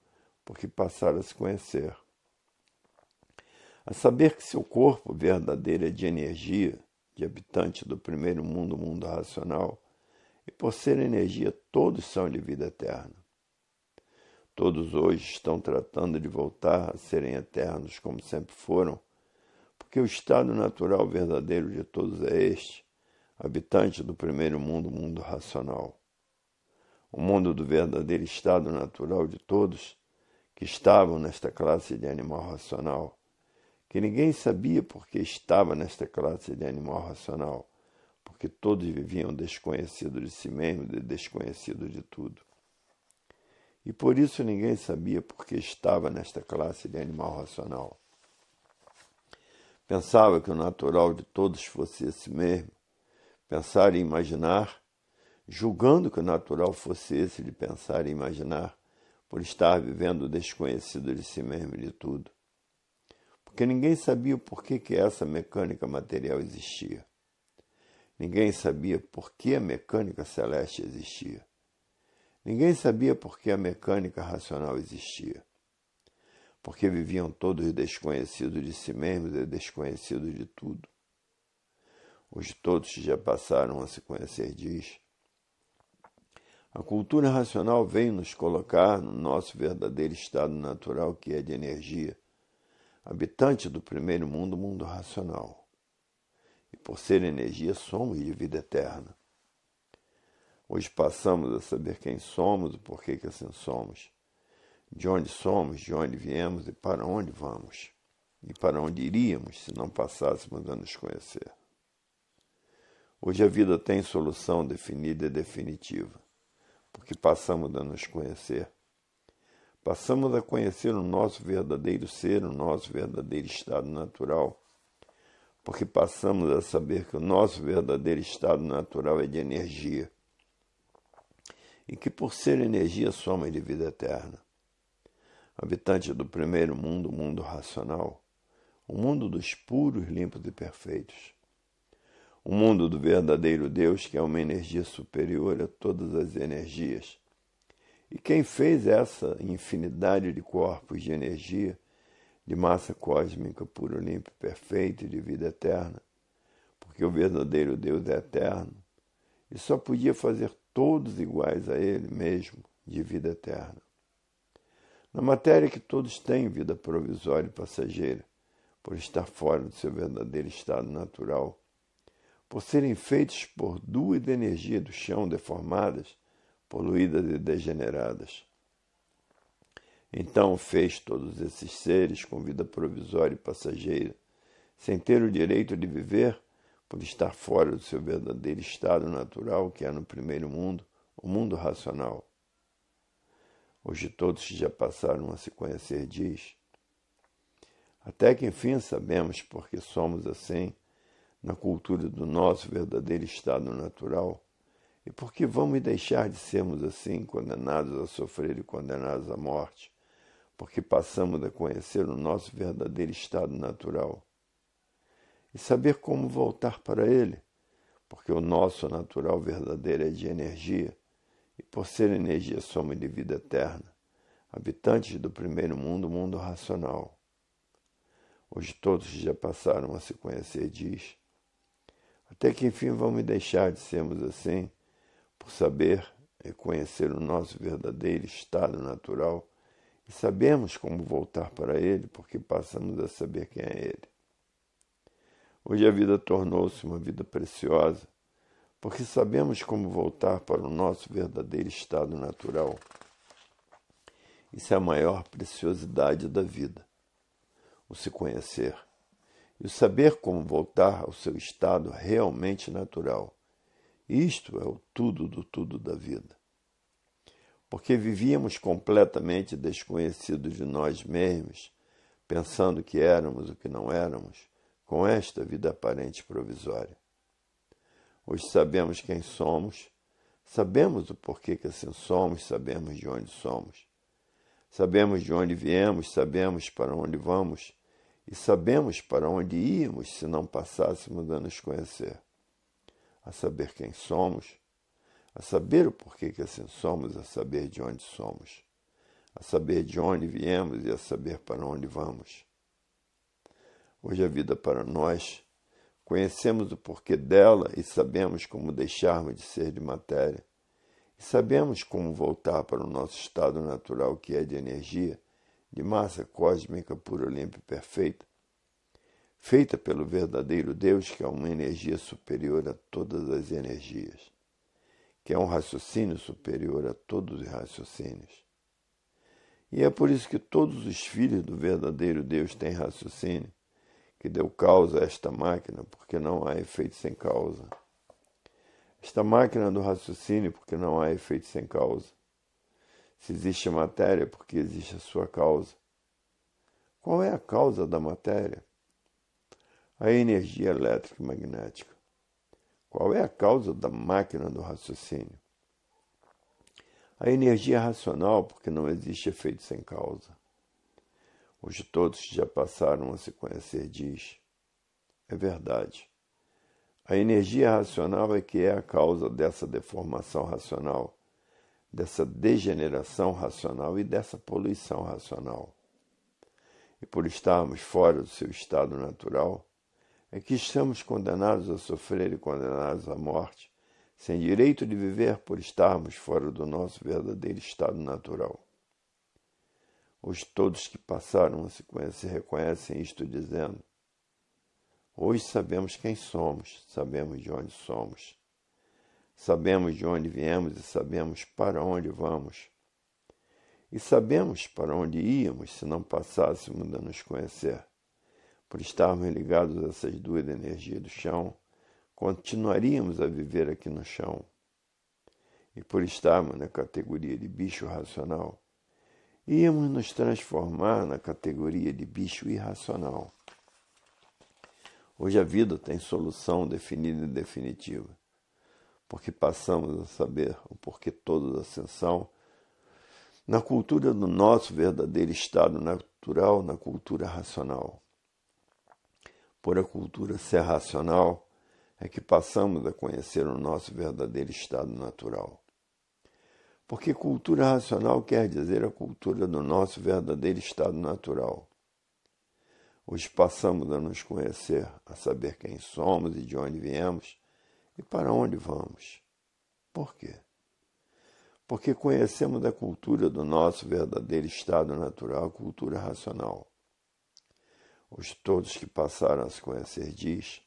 porque passaram a se conhecer. A saber que seu corpo verdadeiro é de energia, de habitante do primeiro mundo, mundo racional, por ser energia, todos são de vida eterna. Todos hoje estão tratando de voltar a serem eternos como sempre foram, porque o estado natural verdadeiro de todos é este, habitante do primeiro mundo, mundo racional. O mundo do verdadeiro estado natural de todos que estavam nesta classe de animal racional, que ninguém sabia porque estava nesta classe de animal racional que todos viviam desconhecidos de si mesmos, desconhecidos de tudo. E por isso ninguém sabia por que estava nesta classe de animal racional. Pensava que o natural de todos fosse esse mesmo, pensar e imaginar, julgando que o natural fosse esse de pensar e imaginar, por estar vivendo desconhecido de si mesmo e de tudo. Porque ninguém sabia por que essa mecânica material existia. Ninguém sabia por que a mecânica celeste existia. Ninguém sabia por que a mecânica racional existia. Porque viviam todos desconhecidos de si mesmos e desconhecidos de tudo. Hoje todos já passaram a se conhecer, diz. A cultura racional veio nos colocar no nosso verdadeiro estado natural, que é de energia, habitante do primeiro mundo, mundo racional e por ser energia, somos de vida eterna. Hoje passamos a saber quem somos e por que, que assim somos, de onde somos, de onde viemos e para onde vamos, e para onde iríamos se não passássemos a nos conhecer. Hoje a vida tem solução definida e definitiva, porque passamos a nos conhecer. Passamos a conhecer o nosso verdadeiro ser, o nosso verdadeiro estado natural porque passamos a saber que o nosso verdadeiro estado natural é de energia e que, por ser energia, soma de vida eterna. Habitante do primeiro mundo, o mundo racional, o mundo dos puros, limpos e perfeitos, o mundo do verdadeiro Deus, que é uma energia superior a todas as energias. E quem fez essa infinidade de corpos de energia de massa cósmica pura, limpo perfeita e de vida eterna, porque o verdadeiro Deus é eterno e só podia fazer todos iguais a Ele mesmo, de vida eterna. Na matéria que todos têm vida provisória e passageira, por estar fora do seu verdadeiro estado natural, por serem feitos por dúvida energia do chão deformadas, poluídas e degeneradas. Então fez todos esses seres com vida provisória e passageira, sem ter o direito de viver, por estar fora do seu verdadeiro estado natural, que é no primeiro mundo, o mundo racional. Hoje todos que já passaram a se conhecer diz, até que enfim sabemos porque somos assim, na cultura do nosso verdadeiro estado natural, e porque vamos deixar de sermos assim, condenados a sofrer e condenados à morte porque passamos a conhecer o nosso verdadeiro estado natural. E saber como voltar para ele, porque o nosso natural verdadeiro é de energia, e por ser energia somos de vida eterna, habitantes do primeiro mundo, mundo racional. Hoje todos já passaram a se conhecer, diz. Até que enfim vamos deixar de sermos assim, por saber e conhecer o nosso verdadeiro estado natural e sabemos como voltar para Ele, porque passamos a saber quem é Ele. Hoje a vida tornou-se uma vida preciosa, porque sabemos como voltar para o nosso verdadeiro estado natural. Isso é a maior preciosidade da vida, o se conhecer e o saber como voltar ao seu estado realmente natural. Isto é o tudo do tudo da vida porque vivíamos completamente desconhecidos de nós mesmos, pensando que éramos o que não éramos, com esta vida aparente provisória. Hoje sabemos quem somos, sabemos o porquê que assim somos, sabemos de onde somos. Sabemos de onde viemos, sabemos para onde vamos e sabemos para onde íamos se não passássemos a nos conhecer, a saber quem somos a saber o porquê que assim somos, a saber de onde somos, a saber de onde viemos e a saber para onde vamos. Hoje a vida para nós, conhecemos o porquê dela e sabemos como deixarmos de ser de matéria, e sabemos como voltar para o nosso estado natural que é de energia, de massa cósmica pura, limpa e perfeita, feita pelo verdadeiro Deus, que é uma energia superior a todas as energias que é um raciocínio superior a todos os raciocínios. E é por isso que todos os filhos do verdadeiro Deus têm raciocínio, que deu causa a esta máquina, porque não há efeito sem causa. Esta máquina do raciocínio, porque não há efeito sem causa. Se existe matéria, porque existe a sua causa. Qual é a causa da matéria? A energia elétrica e magnética. Qual é a causa da máquina do raciocínio? A energia racional, porque não existe efeito sem causa. Hoje todos já passaram a se conhecer, diz. É verdade. A energia racional é que é a causa dessa deformação racional, dessa degeneração racional e dessa poluição racional. E por estarmos fora do seu estado natural, é que estamos condenados a sofrer e condenados à morte, sem direito de viver por estarmos fora do nosso verdadeiro estado natural. Hoje todos que passaram a se conhecer reconhecem isto dizendo: Hoje sabemos quem somos, sabemos de onde somos. Sabemos de onde viemos e sabemos para onde vamos. E sabemos para onde íamos se não passássemos a nos conhecer por estarmos ligados a essas duas energias do chão, continuaríamos a viver aqui no chão. E por estarmos na categoria de bicho racional, íamos nos transformar na categoria de bicho irracional. Hoje a vida tem solução definida e definitiva, porque passamos a saber o porquê todo da ascensão. Na cultura do nosso verdadeiro estado natural, na cultura racional. Por a cultura ser racional, é que passamos a conhecer o nosso verdadeiro estado natural. Porque cultura racional quer dizer a cultura do nosso verdadeiro estado natural. Hoje passamos a nos conhecer, a saber quem somos e de onde viemos e para onde vamos. Por quê? Porque conhecemos a cultura do nosso verdadeiro estado natural, a cultura racional os todos que passaram a se conhecer diz,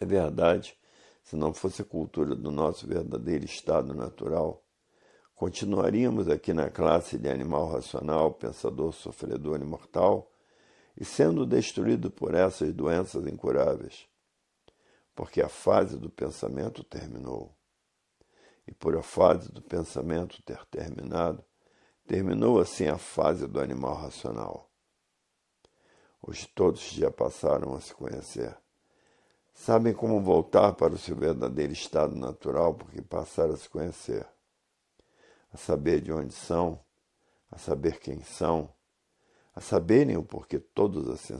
é verdade, se não fosse a cultura do nosso verdadeiro estado natural, continuaríamos aqui na classe de animal racional, pensador, sofredor imortal, e sendo destruído por essas doenças incuráveis, porque a fase do pensamento terminou. E por a fase do pensamento ter terminado, terminou assim a fase do animal racional. Hoje todos já passaram a se conhecer. Sabem como voltar para o seu verdadeiro estado natural porque passaram a se conhecer, a saber de onde são, a saber quem são, a saberem o porquê todos assim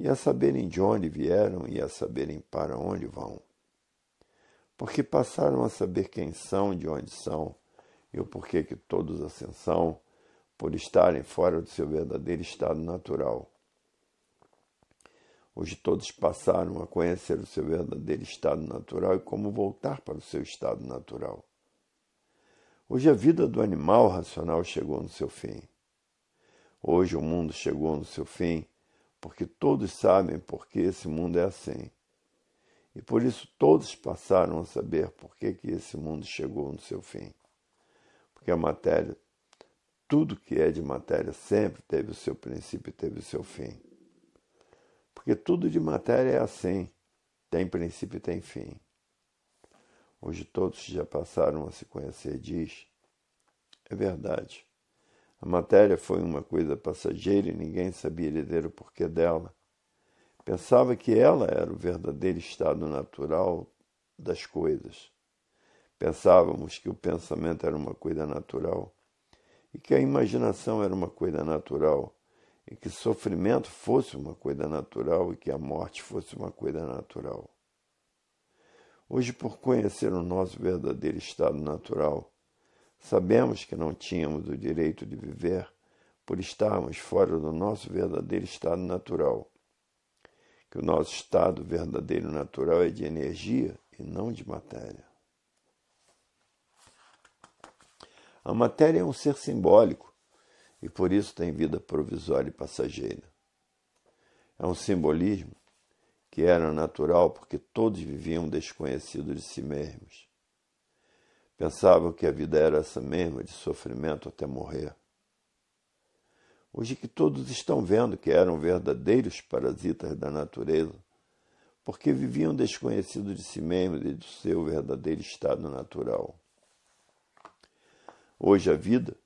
e a saberem de onde vieram e a saberem para onde vão. Porque passaram a saber quem são, de onde são e o porquê que todos assim por estarem fora do seu verdadeiro estado natural. Hoje todos passaram a conhecer o seu verdadeiro estado natural e como voltar para o seu estado natural. Hoje a vida do animal racional chegou no seu fim. Hoje o mundo chegou no seu fim, porque todos sabem por que esse mundo é assim. E por isso todos passaram a saber por que, que esse mundo chegou no seu fim. Porque a matéria tudo que é de matéria sempre teve o seu princípio e teve o seu fim. Porque tudo de matéria é assim, tem princípio e tem fim. Hoje todos já passaram a se conhecer, diz. É verdade. A matéria foi uma coisa passageira e ninguém sabia dizer o porquê dela. Pensava que ela era o verdadeiro estado natural das coisas. Pensávamos que o pensamento era uma coisa natural e que a imaginação era uma coisa natural, e que sofrimento fosse uma coisa natural e que a morte fosse uma coisa natural. Hoje, por conhecer o nosso verdadeiro estado natural, sabemos que não tínhamos o direito de viver por estarmos fora do nosso verdadeiro estado natural. Que o nosso estado verdadeiro natural é de energia e não de matéria. A matéria é um ser simbólico e por isso tem vida provisória e passageira. É um simbolismo que era natural porque todos viviam desconhecidos de si mesmos. Pensavam que a vida era essa mesma, de sofrimento até morrer. Hoje que todos estão vendo que eram verdadeiros parasitas da natureza, porque viviam desconhecidos de si mesmos e do seu verdadeiro estado natural hoje a vida.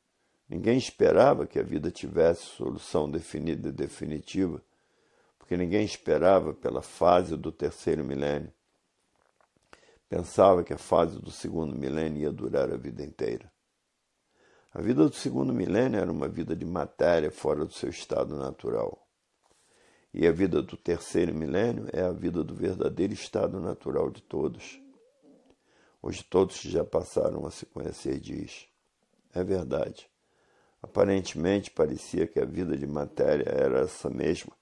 Ninguém esperava que a vida tivesse solução definida e definitiva, porque ninguém esperava pela fase do terceiro milênio. Pensava que a fase do segundo milênio ia durar a vida inteira. A vida do segundo milênio era uma vida de matéria fora do seu estado natural. E a vida do terceiro milênio é a vida do verdadeiro estado natural de todos. Hoje todos que já passaram a se conhecer diz: é verdade. Aparentemente parecia que a vida de matéria era essa mesma.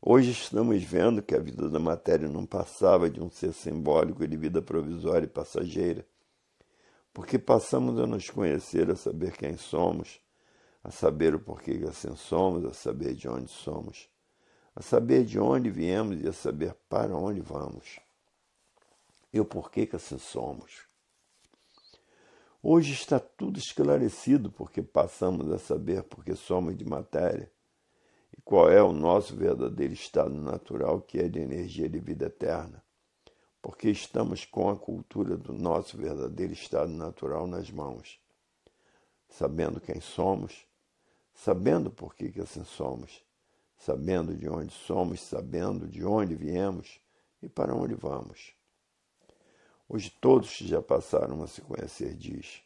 Hoje estamos vendo que a vida da matéria não passava de um ser simbólico de vida provisória e passageira, porque passamos a nos conhecer, a saber quem somos, a saber o porquê que assim somos, a saber de onde somos, a saber de onde viemos e a saber para onde vamos, e o porquê que assim somos. Hoje está tudo esclarecido porque passamos a saber porque somos de matéria e qual é o nosso verdadeiro estado natural que é de energia de vida eterna, porque estamos com a cultura do nosso verdadeiro estado natural nas mãos, sabendo quem somos, sabendo por que, que assim somos, sabendo de onde somos, sabendo de onde viemos e para onde vamos. Hoje todos que já passaram a se conhecer, diz.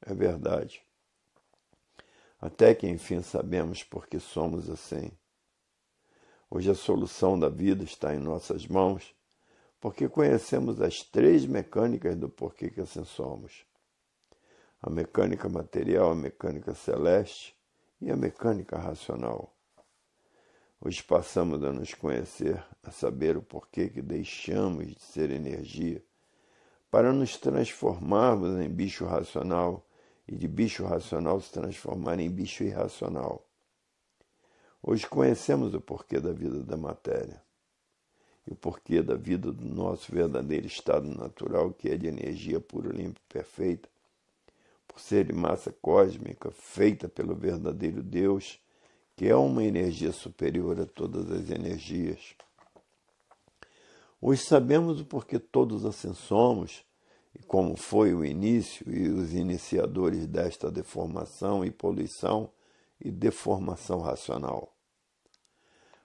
É verdade. Até que enfim sabemos por que somos assim. Hoje a solução da vida está em nossas mãos, porque conhecemos as três mecânicas do porquê que assim somos: a mecânica material, a mecânica celeste e a mecânica racional. Hoje passamos a nos conhecer, a saber o porquê que deixamos de ser energia para nos transformarmos em bicho racional e de bicho racional se transformar em bicho irracional. Hoje conhecemos o porquê da vida da matéria e o porquê da vida do nosso verdadeiro estado natural, que é de energia pura, limpa e perfeita, por ser de massa cósmica feita pelo verdadeiro Deus, que é uma energia superior a todas as energias. Hoje sabemos o porquê todos assim somos e como foi o início e os iniciadores desta deformação e poluição e deformação racional.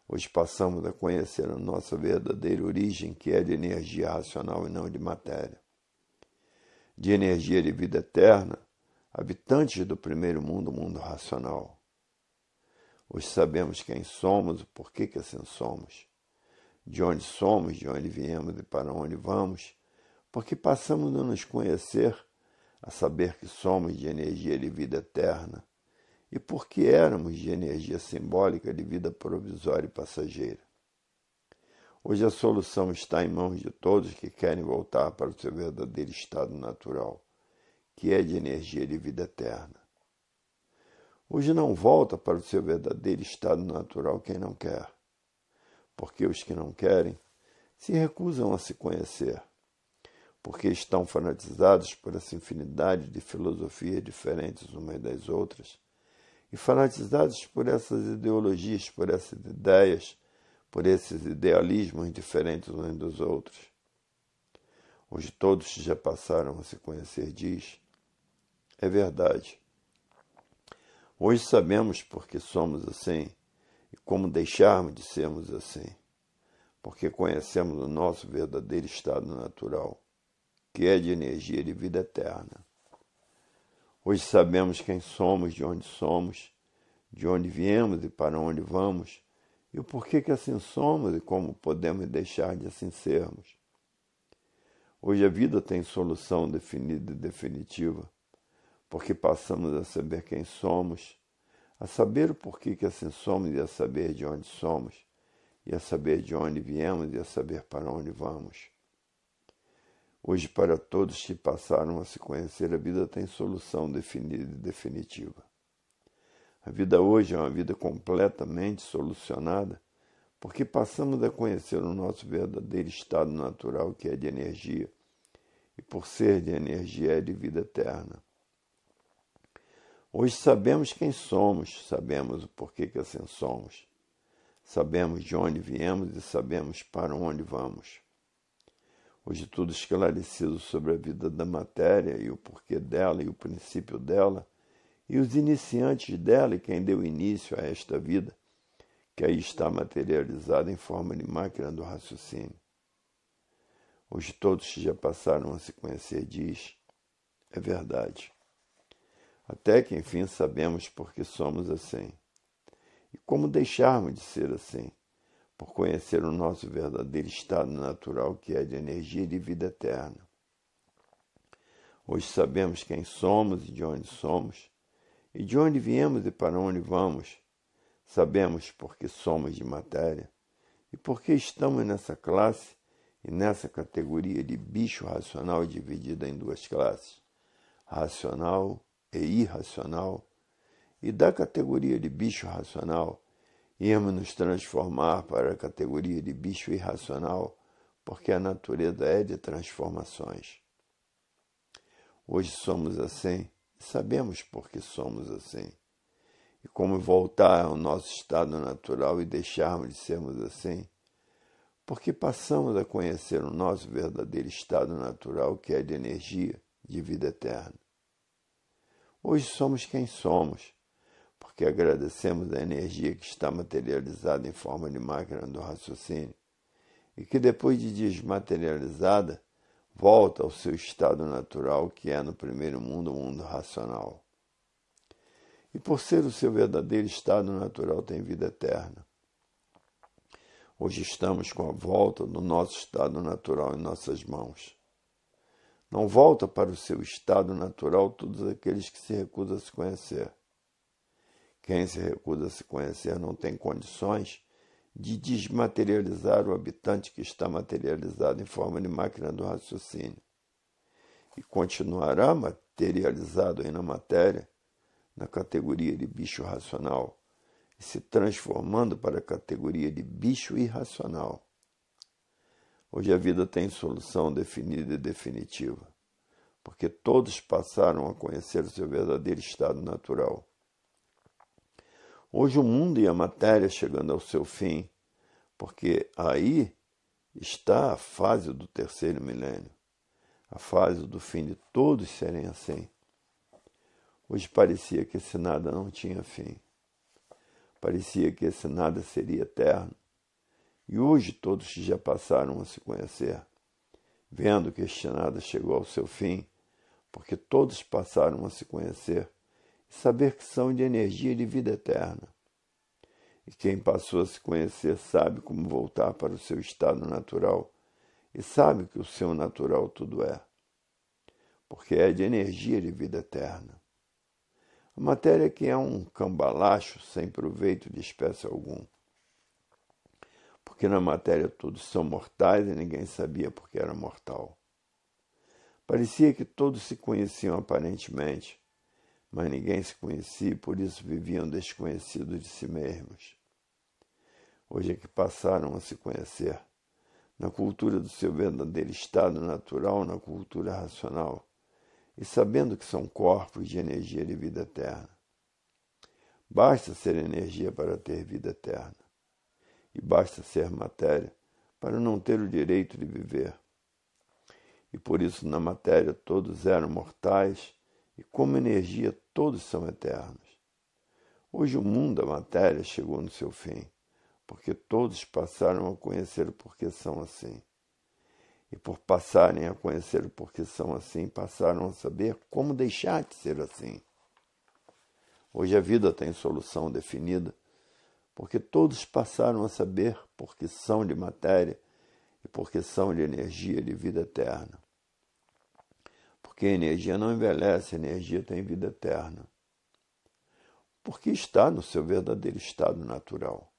Hoje passamos a conhecer a nossa verdadeira origem, que é de energia racional e não de matéria. De energia de vida eterna, habitantes do primeiro mundo, mundo racional. Hoje sabemos quem somos e por que, que assim somos de onde somos, de onde viemos e para onde vamos, porque passamos a nos conhecer, a saber que somos de energia de vida eterna e porque éramos de energia simbólica de vida provisória e passageira. Hoje a solução está em mãos de todos que querem voltar para o seu verdadeiro estado natural, que é de energia de vida eterna. Hoje não volta para o seu verdadeiro estado natural quem não quer porque os que não querem se recusam a se conhecer, porque estão fanatizados por essa infinidade de filosofias diferentes umas das outras e fanatizados por essas ideologias, por essas ideias, por esses idealismos diferentes uns dos outros. Hoje todos já passaram a se conhecer, diz. É verdade. Hoje sabemos porque somos assim e como deixarmos de sermos assim, porque conhecemos o nosso verdadeiro estado natural, que é de energia de vida eterna. Hoje sabemos quem somos, de onde somos, de onde viemos e para onde vamos, e o porquê que assim somos e como podemos deixar de assim sermos. Hoje a vida tem solução definida e definitiva, porque passamos a saber quem somos a saber o porquê que assim somos e a saber de onde somos, e a saber de onde viemos e a saber para onde vamos. Hoje, para todos que passaram a se conhecer, a vida tem solução definida e definitiva. A vida hoje é uma vida completamente solucionada porque passamos a conhecer o nosso verdadeiro estado natural, que é de energia, e por ser de energia é de vida eterna. Hoje sabemos quem somos, sabemos o porquê que assim somos, sabemos de onde viemos e sabemos para onde vamos. Hoje tudo esclarecido sobre a vida da matéria e o porquê dela e o princípio dela e os iniciantes dela e quem deu início a esta vida, que aí está materializada em forma de máquina do raciocínio. Hoje todos que já passaram a se conhecer diz, é verdade até que enfim sabemos por que somos assim. E como deixarmos de ser assim, por conhecer o nosso verdadeiro estado natural, que é de energia e de vida eterna. Hoje sabemos quem somos e de onde somos, e de onde viemos e para onde vamos. Sabemos por que somos de matéria e por que estamos nessa classe e nessa categoria de bicho racional dividida em duas classes: racional e é irracional, e da categoria de bicho racional, irmos nos transformar para a categoria de bicho irracional, porque a natureza é de transformações. Hoje somos assim, sabemos por que somos assim. E como voltar ao nosso estado natural e deixarmos de sermos assim? Porque passamos a conhecer o nosso verdadeiro estado natural, que é de energia, de vida eterna. Hoje somos quem somos, porque agradecemos a energia que está materializada em forma de máquina do raciocínio e que, depois de desmaterializada, volta ao seu estado natural, que é no primeiro mundo o mundo racional. E por ser o seu verdadeiro estado natural, tem vida eterna. Hoje estamos com a volta do nosso estado natural em nossas mãos. Não volta para o seu estado natural todos aqueles que se recusam a se conhecer. Quem se recusa a se conhecer não tem condições de desmaterializar o habitante que está materializado em forma de máquina do raciocínio. E continuará materializado aí na matéria, na categoria de bicho racional, e se transformando para a categoria de bicho irracional. Hoje a vida tem solução definida e definitiva, porque todos passaram a conhecer o seu verdadeiro estado natural. Hoje o mundo e a matéria chegando ao seu fim, porque aí está a fase do terceiro milênio, a fase do fim de todos serem assim. Hoje parecia que esse nada não tinha fim. Parecia que esse nada seria eterno. E hoje todos que já passaram a se conhecer, vendo que este nada chegou ao seu fim, porque todos passaram a se conhecer e saber que são de energia e de vida eterna. E quem passou a se conhecer sabe como voltar para o seu estado natural e sabe que o seu natural tudo é, porque é de energia e de vida eterna. A matéria que é um cambalacho sem proveito de espécie algum porque na matéria todos são mortais e ninguém sabia porque era mortal. Parecia que todos se conheciam aparentemente, mas ninguém se conhecia e por isso viviam desconhecidos de si mesmos. Hoje é que passaram a se conhecer, na cultura do seu verdadeiro estado natural, na cultura racional, e sabendo que são corpos de energia de vida eterna. Basta ser energia para ter vida eterna e basta ser matéria para não ter o direito de viver. E por isso, na matéria, todos eram mortais e, como energia, todos são eternos. Hoje, o mundo da matéria chegou no seu fim, porque todos passaram a conhecer o porquê são assim. E por passarem a conhecer o porquê são assim, passaram a saber como deixar de ser assim. Hoje a vida tem solução definida porque todos passaram a saber porque são de matéria e porque são de energia de vida eterna. Porque a energia não envelhece, a energia tem vida eterna. Porque está no seu verdadeiro estado natural.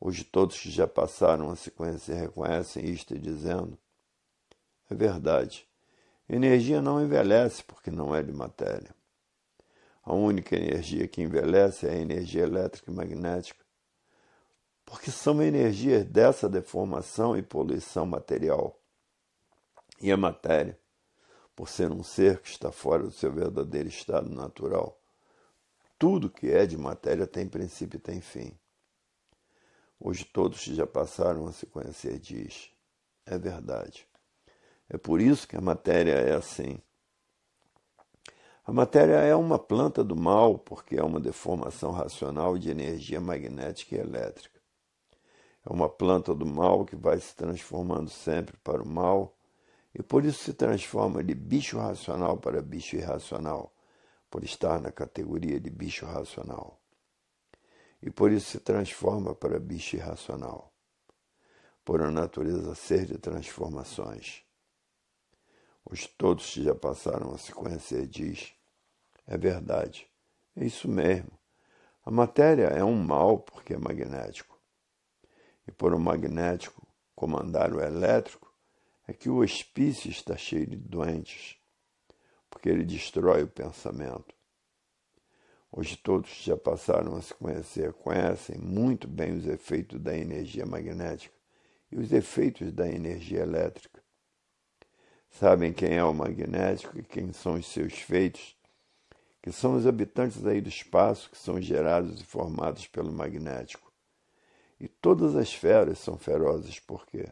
Hoje todos que já passaram a se conhecer reconhecem isto dizendo: é verdade. Energia não envelhece porque não é de matéria. A única energia que envelhece é a energia elétrica e magnética, porque são energias dessa deformação e poluição material. E a matéria, por ser um ser que está fora do seu verdadeiro estado natural, tudo que é de matéria tem princípio e tem fim. Hoje todos que já passaram a se conhecer diz, é verdade. É por isso que a matéria é assim. A matéria é uma planta do mal, porque é uma deformação racional de energia magnética e elétrica. É uma planta do mal que vai se transformando sempre para o mal e por isso se transforma de bicho racional para bicho irracional, por estar na categoria de bicho racional. E por isso se transforma para bicho irracional, por a natureza ser de transformações. Os todos que já passaram a se conhecer diz: é verdade, é isso mesmo. A matéria é um mal porque é magnético. E por um magnético comandar o elétrico é que o hospício está cheio de doentes, porque ele destrói o pensamento. Hoje todos que já passaram a se conhecer, conhecem muito bem os efeitos da energia magnética e os efeitos da energia elétrica sabem quem é o magnético e quem são os seus feitos, que são os habitantes aí do espaço que são gerados e formados pelo magnético. E todas as feras são ferozes por quê?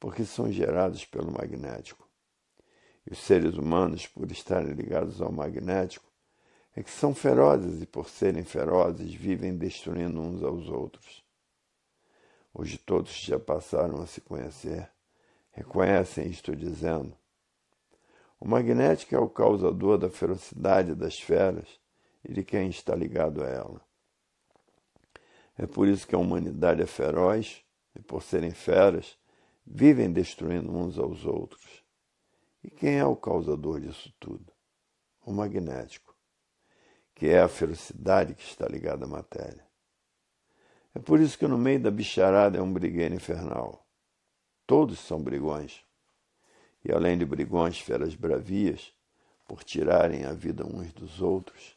Porque são gerados pelo magnético. E os seres humanos, por estarem ligados ao magnético, é que são ferozes e por serem ferozes vivem destruindo uns aos outros. Hoje todos já passaram a se conhecer Reconhecem isto dizendo: O magnético é o causador da ferocidade das feras e de quem está ligado a ela. É por isso que a humanidade é feroz e, por serem feras, vivem destruindo uns aos outros. E quem é o causador disso tudo? O magnético, que é a ferocidade que está ligada à matéria. É por isso que no meio da bicharada é um brigueiro infernal. Todos são brigões. E além de brigões, feras bravias, por tirarem a vida uns dos outros.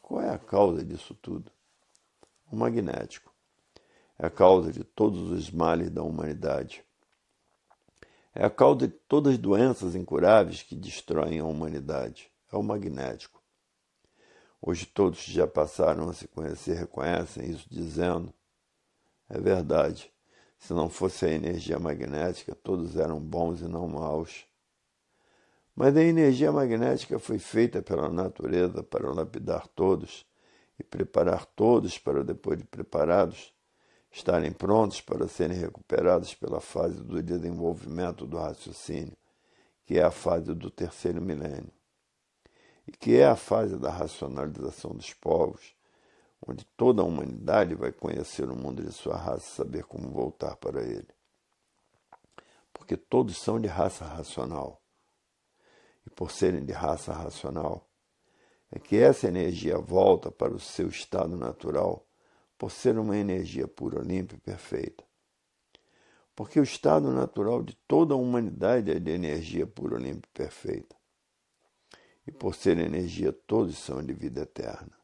Qual é a causa disso tudo? O magnético. É a causa de todos os males da humanidade. É a causa de todas as doenças incuráveis que destroem a humanidade. É o magnético. Hoje todos já passaram a se conhecer, reconhecem isso dizendo: é verdade, se não fosse a energia magnética, todos eram bons e não maus. Mas a energia magnética foi feita pela natureza para lapidar todos e preparar todos para, depois de preparados, estarem prontos para serem recuperados pela fase do desenvolvimento do raciocínio, que é a fase do terceiro milênio, e que é a fase da racionalização dos povos onde toda a humanidade vai conhecer o mundo de sua raça e saber como voltar para ele. Porque todos são de raça racional. E por serem de raça racional, é que essa energia volta para o seu estado natural por ser uma energia pura, limpa e perfeita. Porque o estado natural de toda a humanidade é de energia pura, limpa e perfeita. E por ser energia, todos são de vida eterna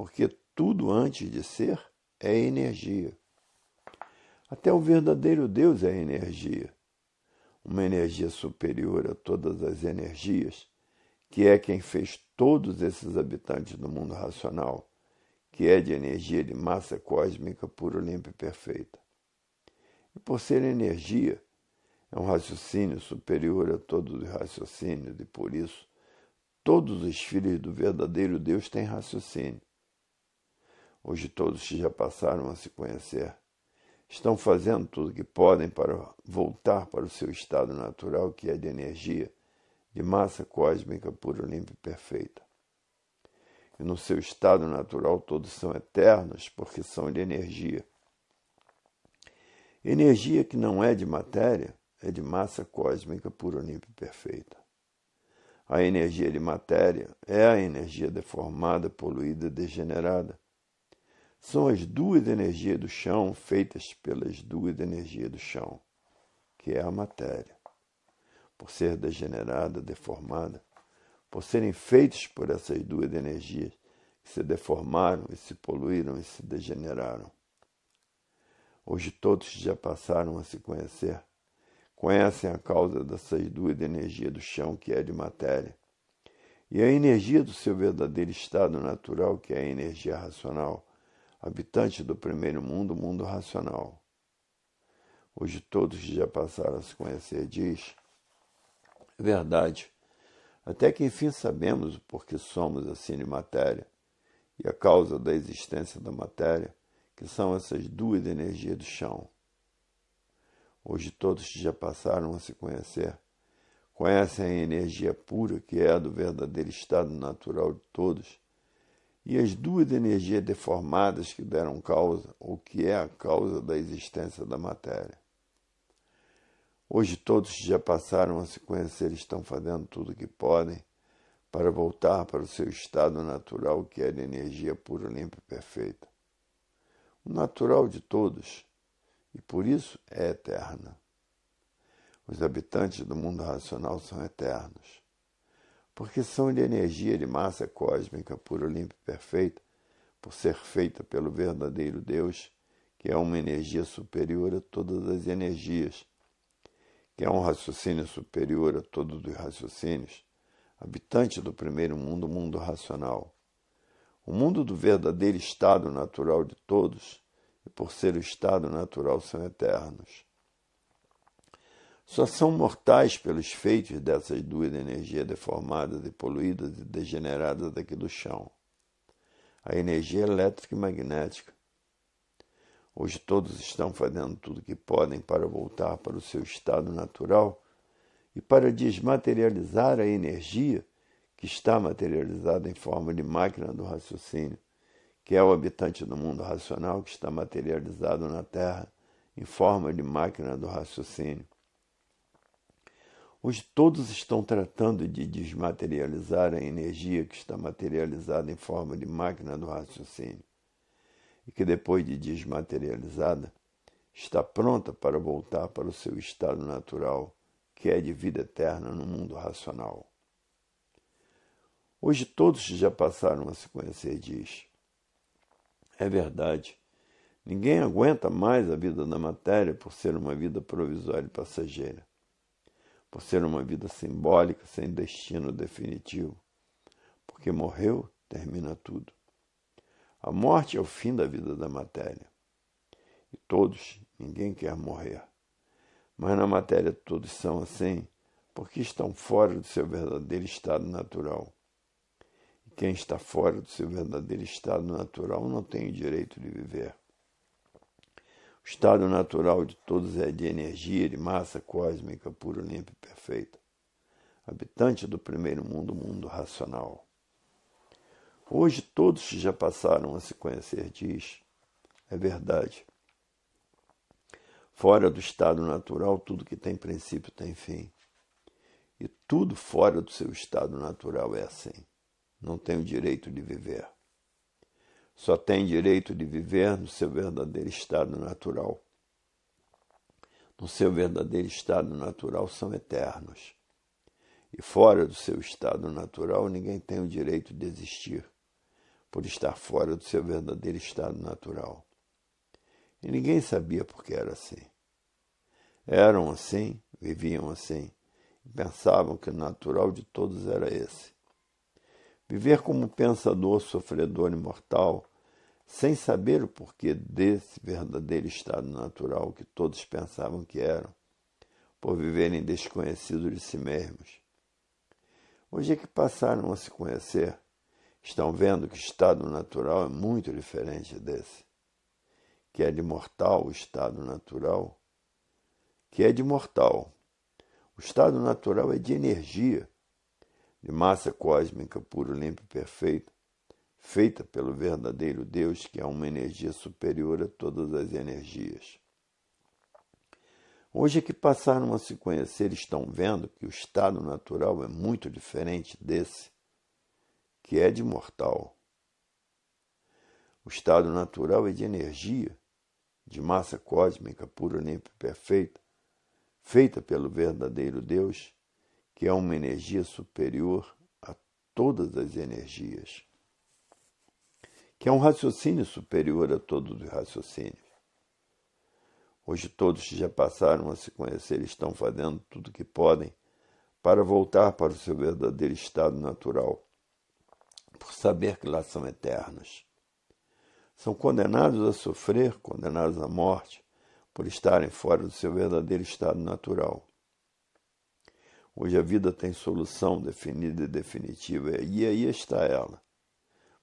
porque tudo antes de ser é energia. Até o verdadeiro Deus é energia, uma energia superior a todas as energias, que é quem fez todos esses habitantes do mundo racional, que é de energia de massa cósmica pura, limpa e perfeita. E por ser energia, é um raciocínio superior a todos os raciocínios, e por isso todos os filhos do verdadeiro Deus têm raciocínio Hoje todos que já passaram a se conhecer estão fazendo tudo o que podem para voltar para o seu estado natural, que é de energia, de massa cósmica pura, limpa e perfeita. E no seu estado natural todos são eternos, porque são de energia. Energia que não é de matéria, é de massa cósmica pura, limpa e perfeita. A energia de matéria é a energia deformada, poluída, degenerada são as duas energias do chão feitas pelas duas energias do chão, que é a matéria. Por ser degenerada, deformada, por serem feitas por essas duas energias que se deformaram e se poluíram e se degeneraram. Hoje todos já passaram a se conhecer, conhecem a causa dessas duas energias do chão que é de matéria e a energia do seu verdadeiro estado natural que é a energia racional habitante do primeiro mundo, mundo racional. Hoje todos que já passaram a se conhecer diz, é verdade, até que enfim sabemos o porquê somos assim de matéria e a causa da existência da matéria, que são essas duas energias do chão. Hoje todos que já passaram a se conhecer conhecem a energia pura que é a do verdadeiro estado natural de todos e as duas energias deformadas que deram causa, ou que é a causa da existência da matéria. Hoje todos que já passaram a se conhecer estão fazendo tudo o que podem para voltar para o seu estado natural, que é de energia pura, limpa e perfeita. O natural de todos, e por isso é eterna. Os habitantes do mundo racional são eternos porque são de energia de massa cósmica pura, limpa e perfeita, por ser feita pelo verdadeiro Deus, que é uma energia superior a todas as energias, que é um raciocínio superior a todos os raciocínios, habitante do primeiro mundo, mundo racional. O mundo do verdadeiro estado natural de todos, e por ser o estado natural são eternos só são mortais pelos feitos dessas duas energias deformadas e poluídas e degeneradas aqui do chão. A energia elétrica e magnética. Hoje todos estão fazendo tudo o que podem para voltar para o seu estado natural e para desmaterializar a energia que está materializada em forma de máquina do raciocínio, que é o habitante do mundo racional que está materializado na Terra em forma de máquina do raciocínio Hoje todos estão tratando de desmaterializar a energia que está materializada em forma de máquina do raciocínio e que depois de desmaterializada está pronta para voltar para o seu estado natural, que é de vida eterna no mundo racional. Hoje todos já passaram a se conhecer, diz. É verdade. Ninguém aguenta mais a vida da matéria por ser uma vida provisória e passageira por ser uma vida simbólica sem destino definitivo. Porque morreu, termina tudo. A morte é o fim da vida da matéria. E todos, ninguém quer morrer. Mas na matéria todos são assim, porque estão fora do seu verdadeiro estado natural. E quem está fora do seu verdadeiro estado natural não tem o direito de viver estado natural de todos é de energia, de massa cósmica pura, limpa e perfeita. Habitante do primeiro mundo, mundo racional. Hoje todos que já passaram a se conhecer diz, é verdade. Fora do estado natural, tudo que tem princípio tem fim. E tudo fora do seu estado natural é assim. Não tem o direito de viver só tem direito de viver no seu verdadeiro estado natural. No seu verdadeiro estado natural são eternos. E fora do seu estado natural, ninguém tem o direito de existir, por estar fora do seu verdadeiro estado natural. E ninguém sabia por que era assim. Eram assim, viviam assim, e pensavam que o natural de todos era esse. Viver como pensador, sofredor imortal, sem saber o porquê desse verdadeiro estado natural que todos pensavam que eram, por viverem desconhecidos de si mesmos. Hoje é que passaram a se conhecer, estão vendo que o estado natural é muito diferente desse, que é de mortal o estado natural, que é de mortal. O estado natural é de energia, de massa cósmica puro, limpo e perfeito, feita pelo verdadeiro Deus, que é uma energia superior a todas as energias. Hoje que passaram a se conhecer estão vendo que o estado natural é muito diferente desse, que é de mortal. O estado natural é de energia, de massa cósmica pura, limpa e perfeita, feita pelo verdadeiro Deus, que é uma energia superior a todas as energias que é um raciocínio superior a todos os raciocínios. Hoje todos que já passaram a se conhecer estão fazendo tudo o que podem para voltar para o seu verdadeiro estado natural, por saber que lá são eternos. São condenados a sofrer, condenados à morte, por estarem fora do seu verdadeiro estado natural. Hoje a vida tem solução definida e definitiva, e aí está ela.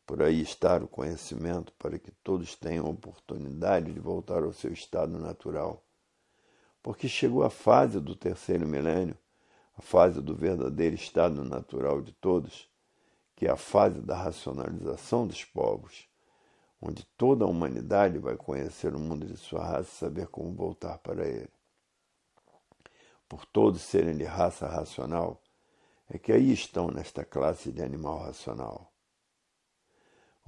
Por aí está o conhecimento para que todos tenham oportunidade de voltar ao seu estado natural. Porque chegou a fase do terceiro milênio, a fase do verdadeiro estado natural de todos, que é a fase da racionalização dos povos, onde toda a humanidade vai conhecer o mundo de sua raça e saber como voltar para ele. Por todos serem de raça racional, é que aí estão nesta classe de animal racional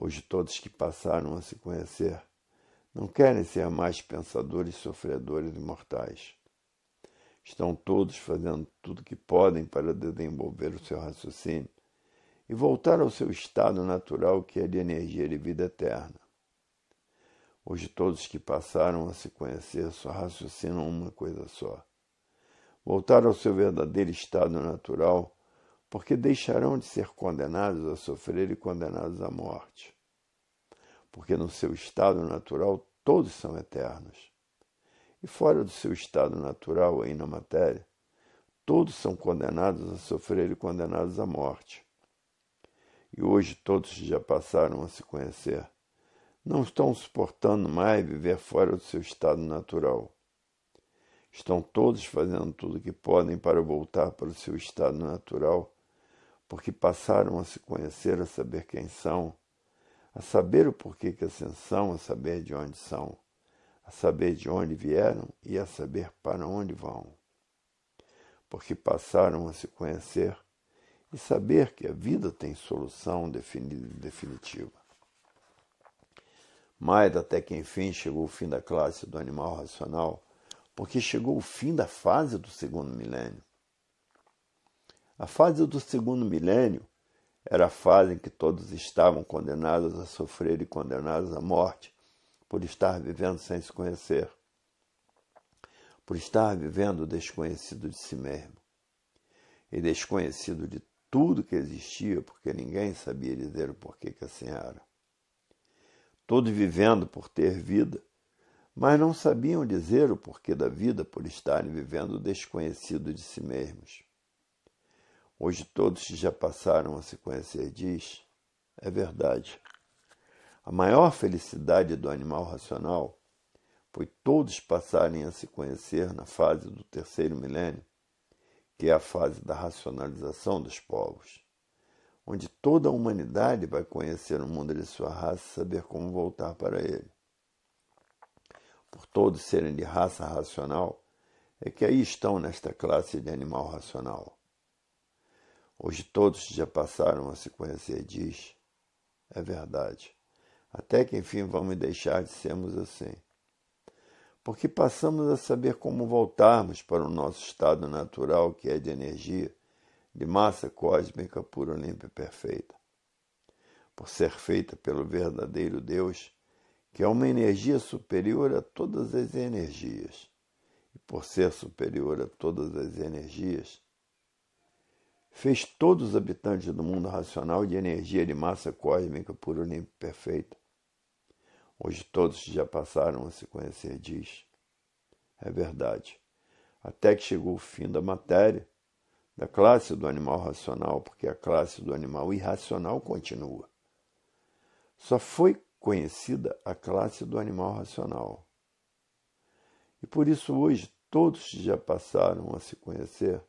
Hoje todos que passaram a se conhecer não querem ser mais pensadores, sofredores e mortais. Estão todos fazendo tudo o que podem para desenvolver o seu raciocínio e voltar ao seu estado natural que é de energia e vida eterna. Hoje todos que passaram a se conhecer só raciocinam uma coisa só. Voltar ao seu verdadeiro estado natural porque deixarão de ser condenados a sofrer e condenados à morte. Porque no seu estado natural todos são eternos. E fora do seu estado natural aí na matéria, todos são condenados a sofrer e condenados à morte. E hoje todos já passaram a se conhecer. Não estão suportando mais viver fora do seu estado natural. Estão todos fazendo tudo o que podem para voltar para o seu estado natural porque passaram a se conhecer, a saber quem são, a saber o porquê que ascensão, a saber de onde são, a saber de onde vieram e a saber para onde vão. Porque passaram a se conhecer e saber que a vida tem solução definida e definitiva. Mais até que enfim chegou o fim da classe do animal racional, porque chegou o fim da fase do segundo milênio. A fase do segundo milênio era a fase em que todos estavam condenados a sofrer e condenados à morte por estar vivendo sem se conhecer, por estar vivendo desconhecido de si mesmo e desconhecido de tudo que existia, porque ninguém sabia dizer o porquê que assim era. Todos vivendo por ter vida, mas não sabiam dizer o porquê da vida por estarem vivendo desconhecido de si mesmos. Hoje todos que já passaram a se conhecer diz, é verdade. A maior felicidade do animal racional foi todos passarem a se conhecer na fase do terceiro milênio, que é a fase da racionalização dos povos, onde toda a humanidade vai conhecer o mundo de sua raça e saber como voltar para ele. Por todos serem de raça racional, é que aí estão nesta classe de animal racional. Hoje todos já passaram a se conhecer, diz. É verdade. Até que enfim vamos deixar de sermos assim. Porque passamos a saber como voltarmos para o nosso estado natural, que é de energia, de massa cósmica pura, limpa e perfeita. Por ser feita pelo verdadeiro Deus, que é uma energia superior a todas as energias. E por ser superior a todas as energias, fez todos os habitantes do mundo racional de energia de massa cósmica por um perfeita. Hoje todos já passaram a se conhecer, diz. É verdade. Até que chegou o fim da matéria, da classe do animal racional, porque a classe do animal irracional continua. Só foi conhecida a classe do animal racional. E por isso hoje todos já passaram a se conhecer,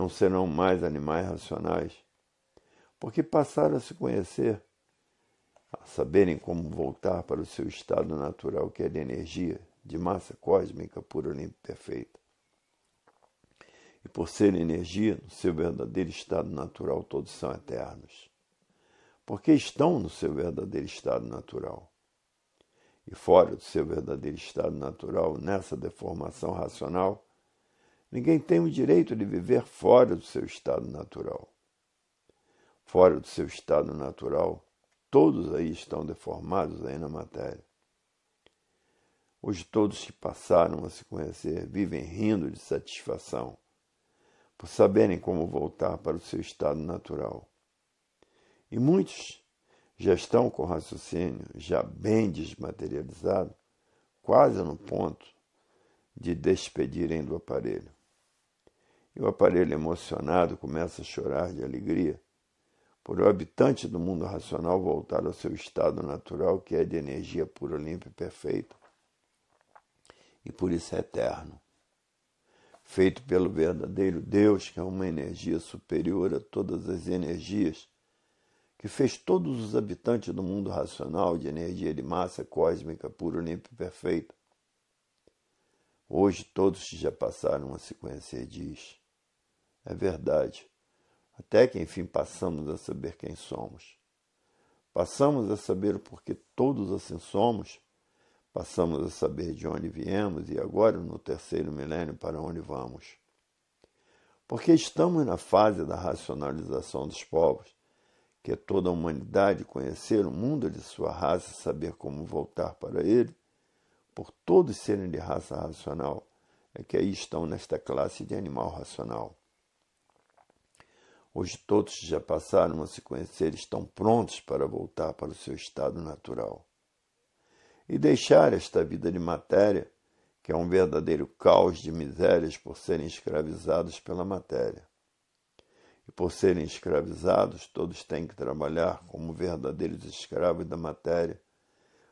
não serão mais animais racionais, porque passaram a se conhecer, a saberem como voltar para o seu estado natural, que é de energia, de massa cósmica pura, limpa e perfeita. E por serem energia, no seu verdadeiro estado natural, todos são eternos, porque estão no seu verdadeiro estado natural. E fora do seu verdadeiro estado natural, nessa deformação racional, Ninguém tem o direito de viver fora do seu estado natural. Fora do seu estado natural, todos aí estão deformados aí na matéria. Hoje todos que passaram a se conhecer vivem rindo de satisfação por saberem como voltar para o seu estado natural. E muitos já estão com raciocínio já bem desmaterializado, quase no ponto de despedirem do aparelho e o aparelho emocionado começa a chorar de alegria por o habitante do mundo racional voltar ao seu estado natural, que é de energia pura, limpa e perfeita, e por isso é eterno. Feito pelo verdadeiro Deus, que é uma energia superior a todas as energias, que fez todos os habitantes do mundo racional de energia de massa cósmica pura, limpa e perfeita. Hoje todos que já passaram a se conhecer diz é verdade. Até que enfim passamos a saber quem somos. Passamos a saber o porquê todos assim somos. Passamos a saber de onde viemos e agora, no terceiro milênio, para onde vamos. Porque estamos na fase da racionalização dos povos, que toda a humanidade conhecer o mundo de sua raça e saber como voltar para ele, por todos serem de raça racional, é que aí estão nesta classe de animal racional. Hoje todos que já passaram a se conhecer estão prontos para voltar para o seu estado natural. E deixar esta vida de matéria, que é um verdadeiro caos de misérias por serem escravizados pela matéria. E por serem escravizados, todos têm que trabalhar como verdadeiros escravos da matéria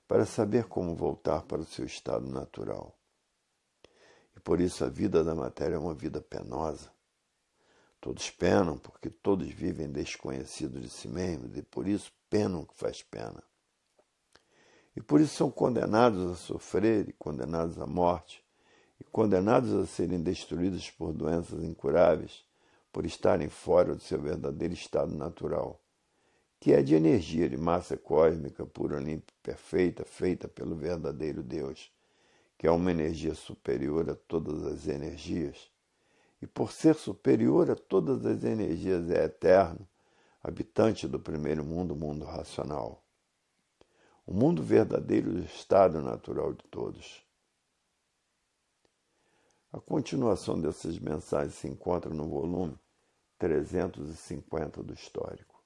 para saber como voltar para o seu estado natural. E por isso a vida da matéria é uma vida penosa Todos penam porque todos vivem desconhecidos de si mesmos e por isso penam que faz pena. E por isso são condenados a sofrer e condenados à morte e condenados a serem destruídos por doenças incuráveis, por estarem fora do seu verdadeiro estado natural, que é de energia de massa cósmica pura, limpa perfeita, feita pelo verdadeiro Deus, que é uma energia superior a todas as energias e por ser superior a todas as energias é eterno, habitante do primeiro mundo, mundo racional. O mundo verdadeiro do estado natural de todos. A continuação dessas mensagens se encontra no volume 350 do Histórico.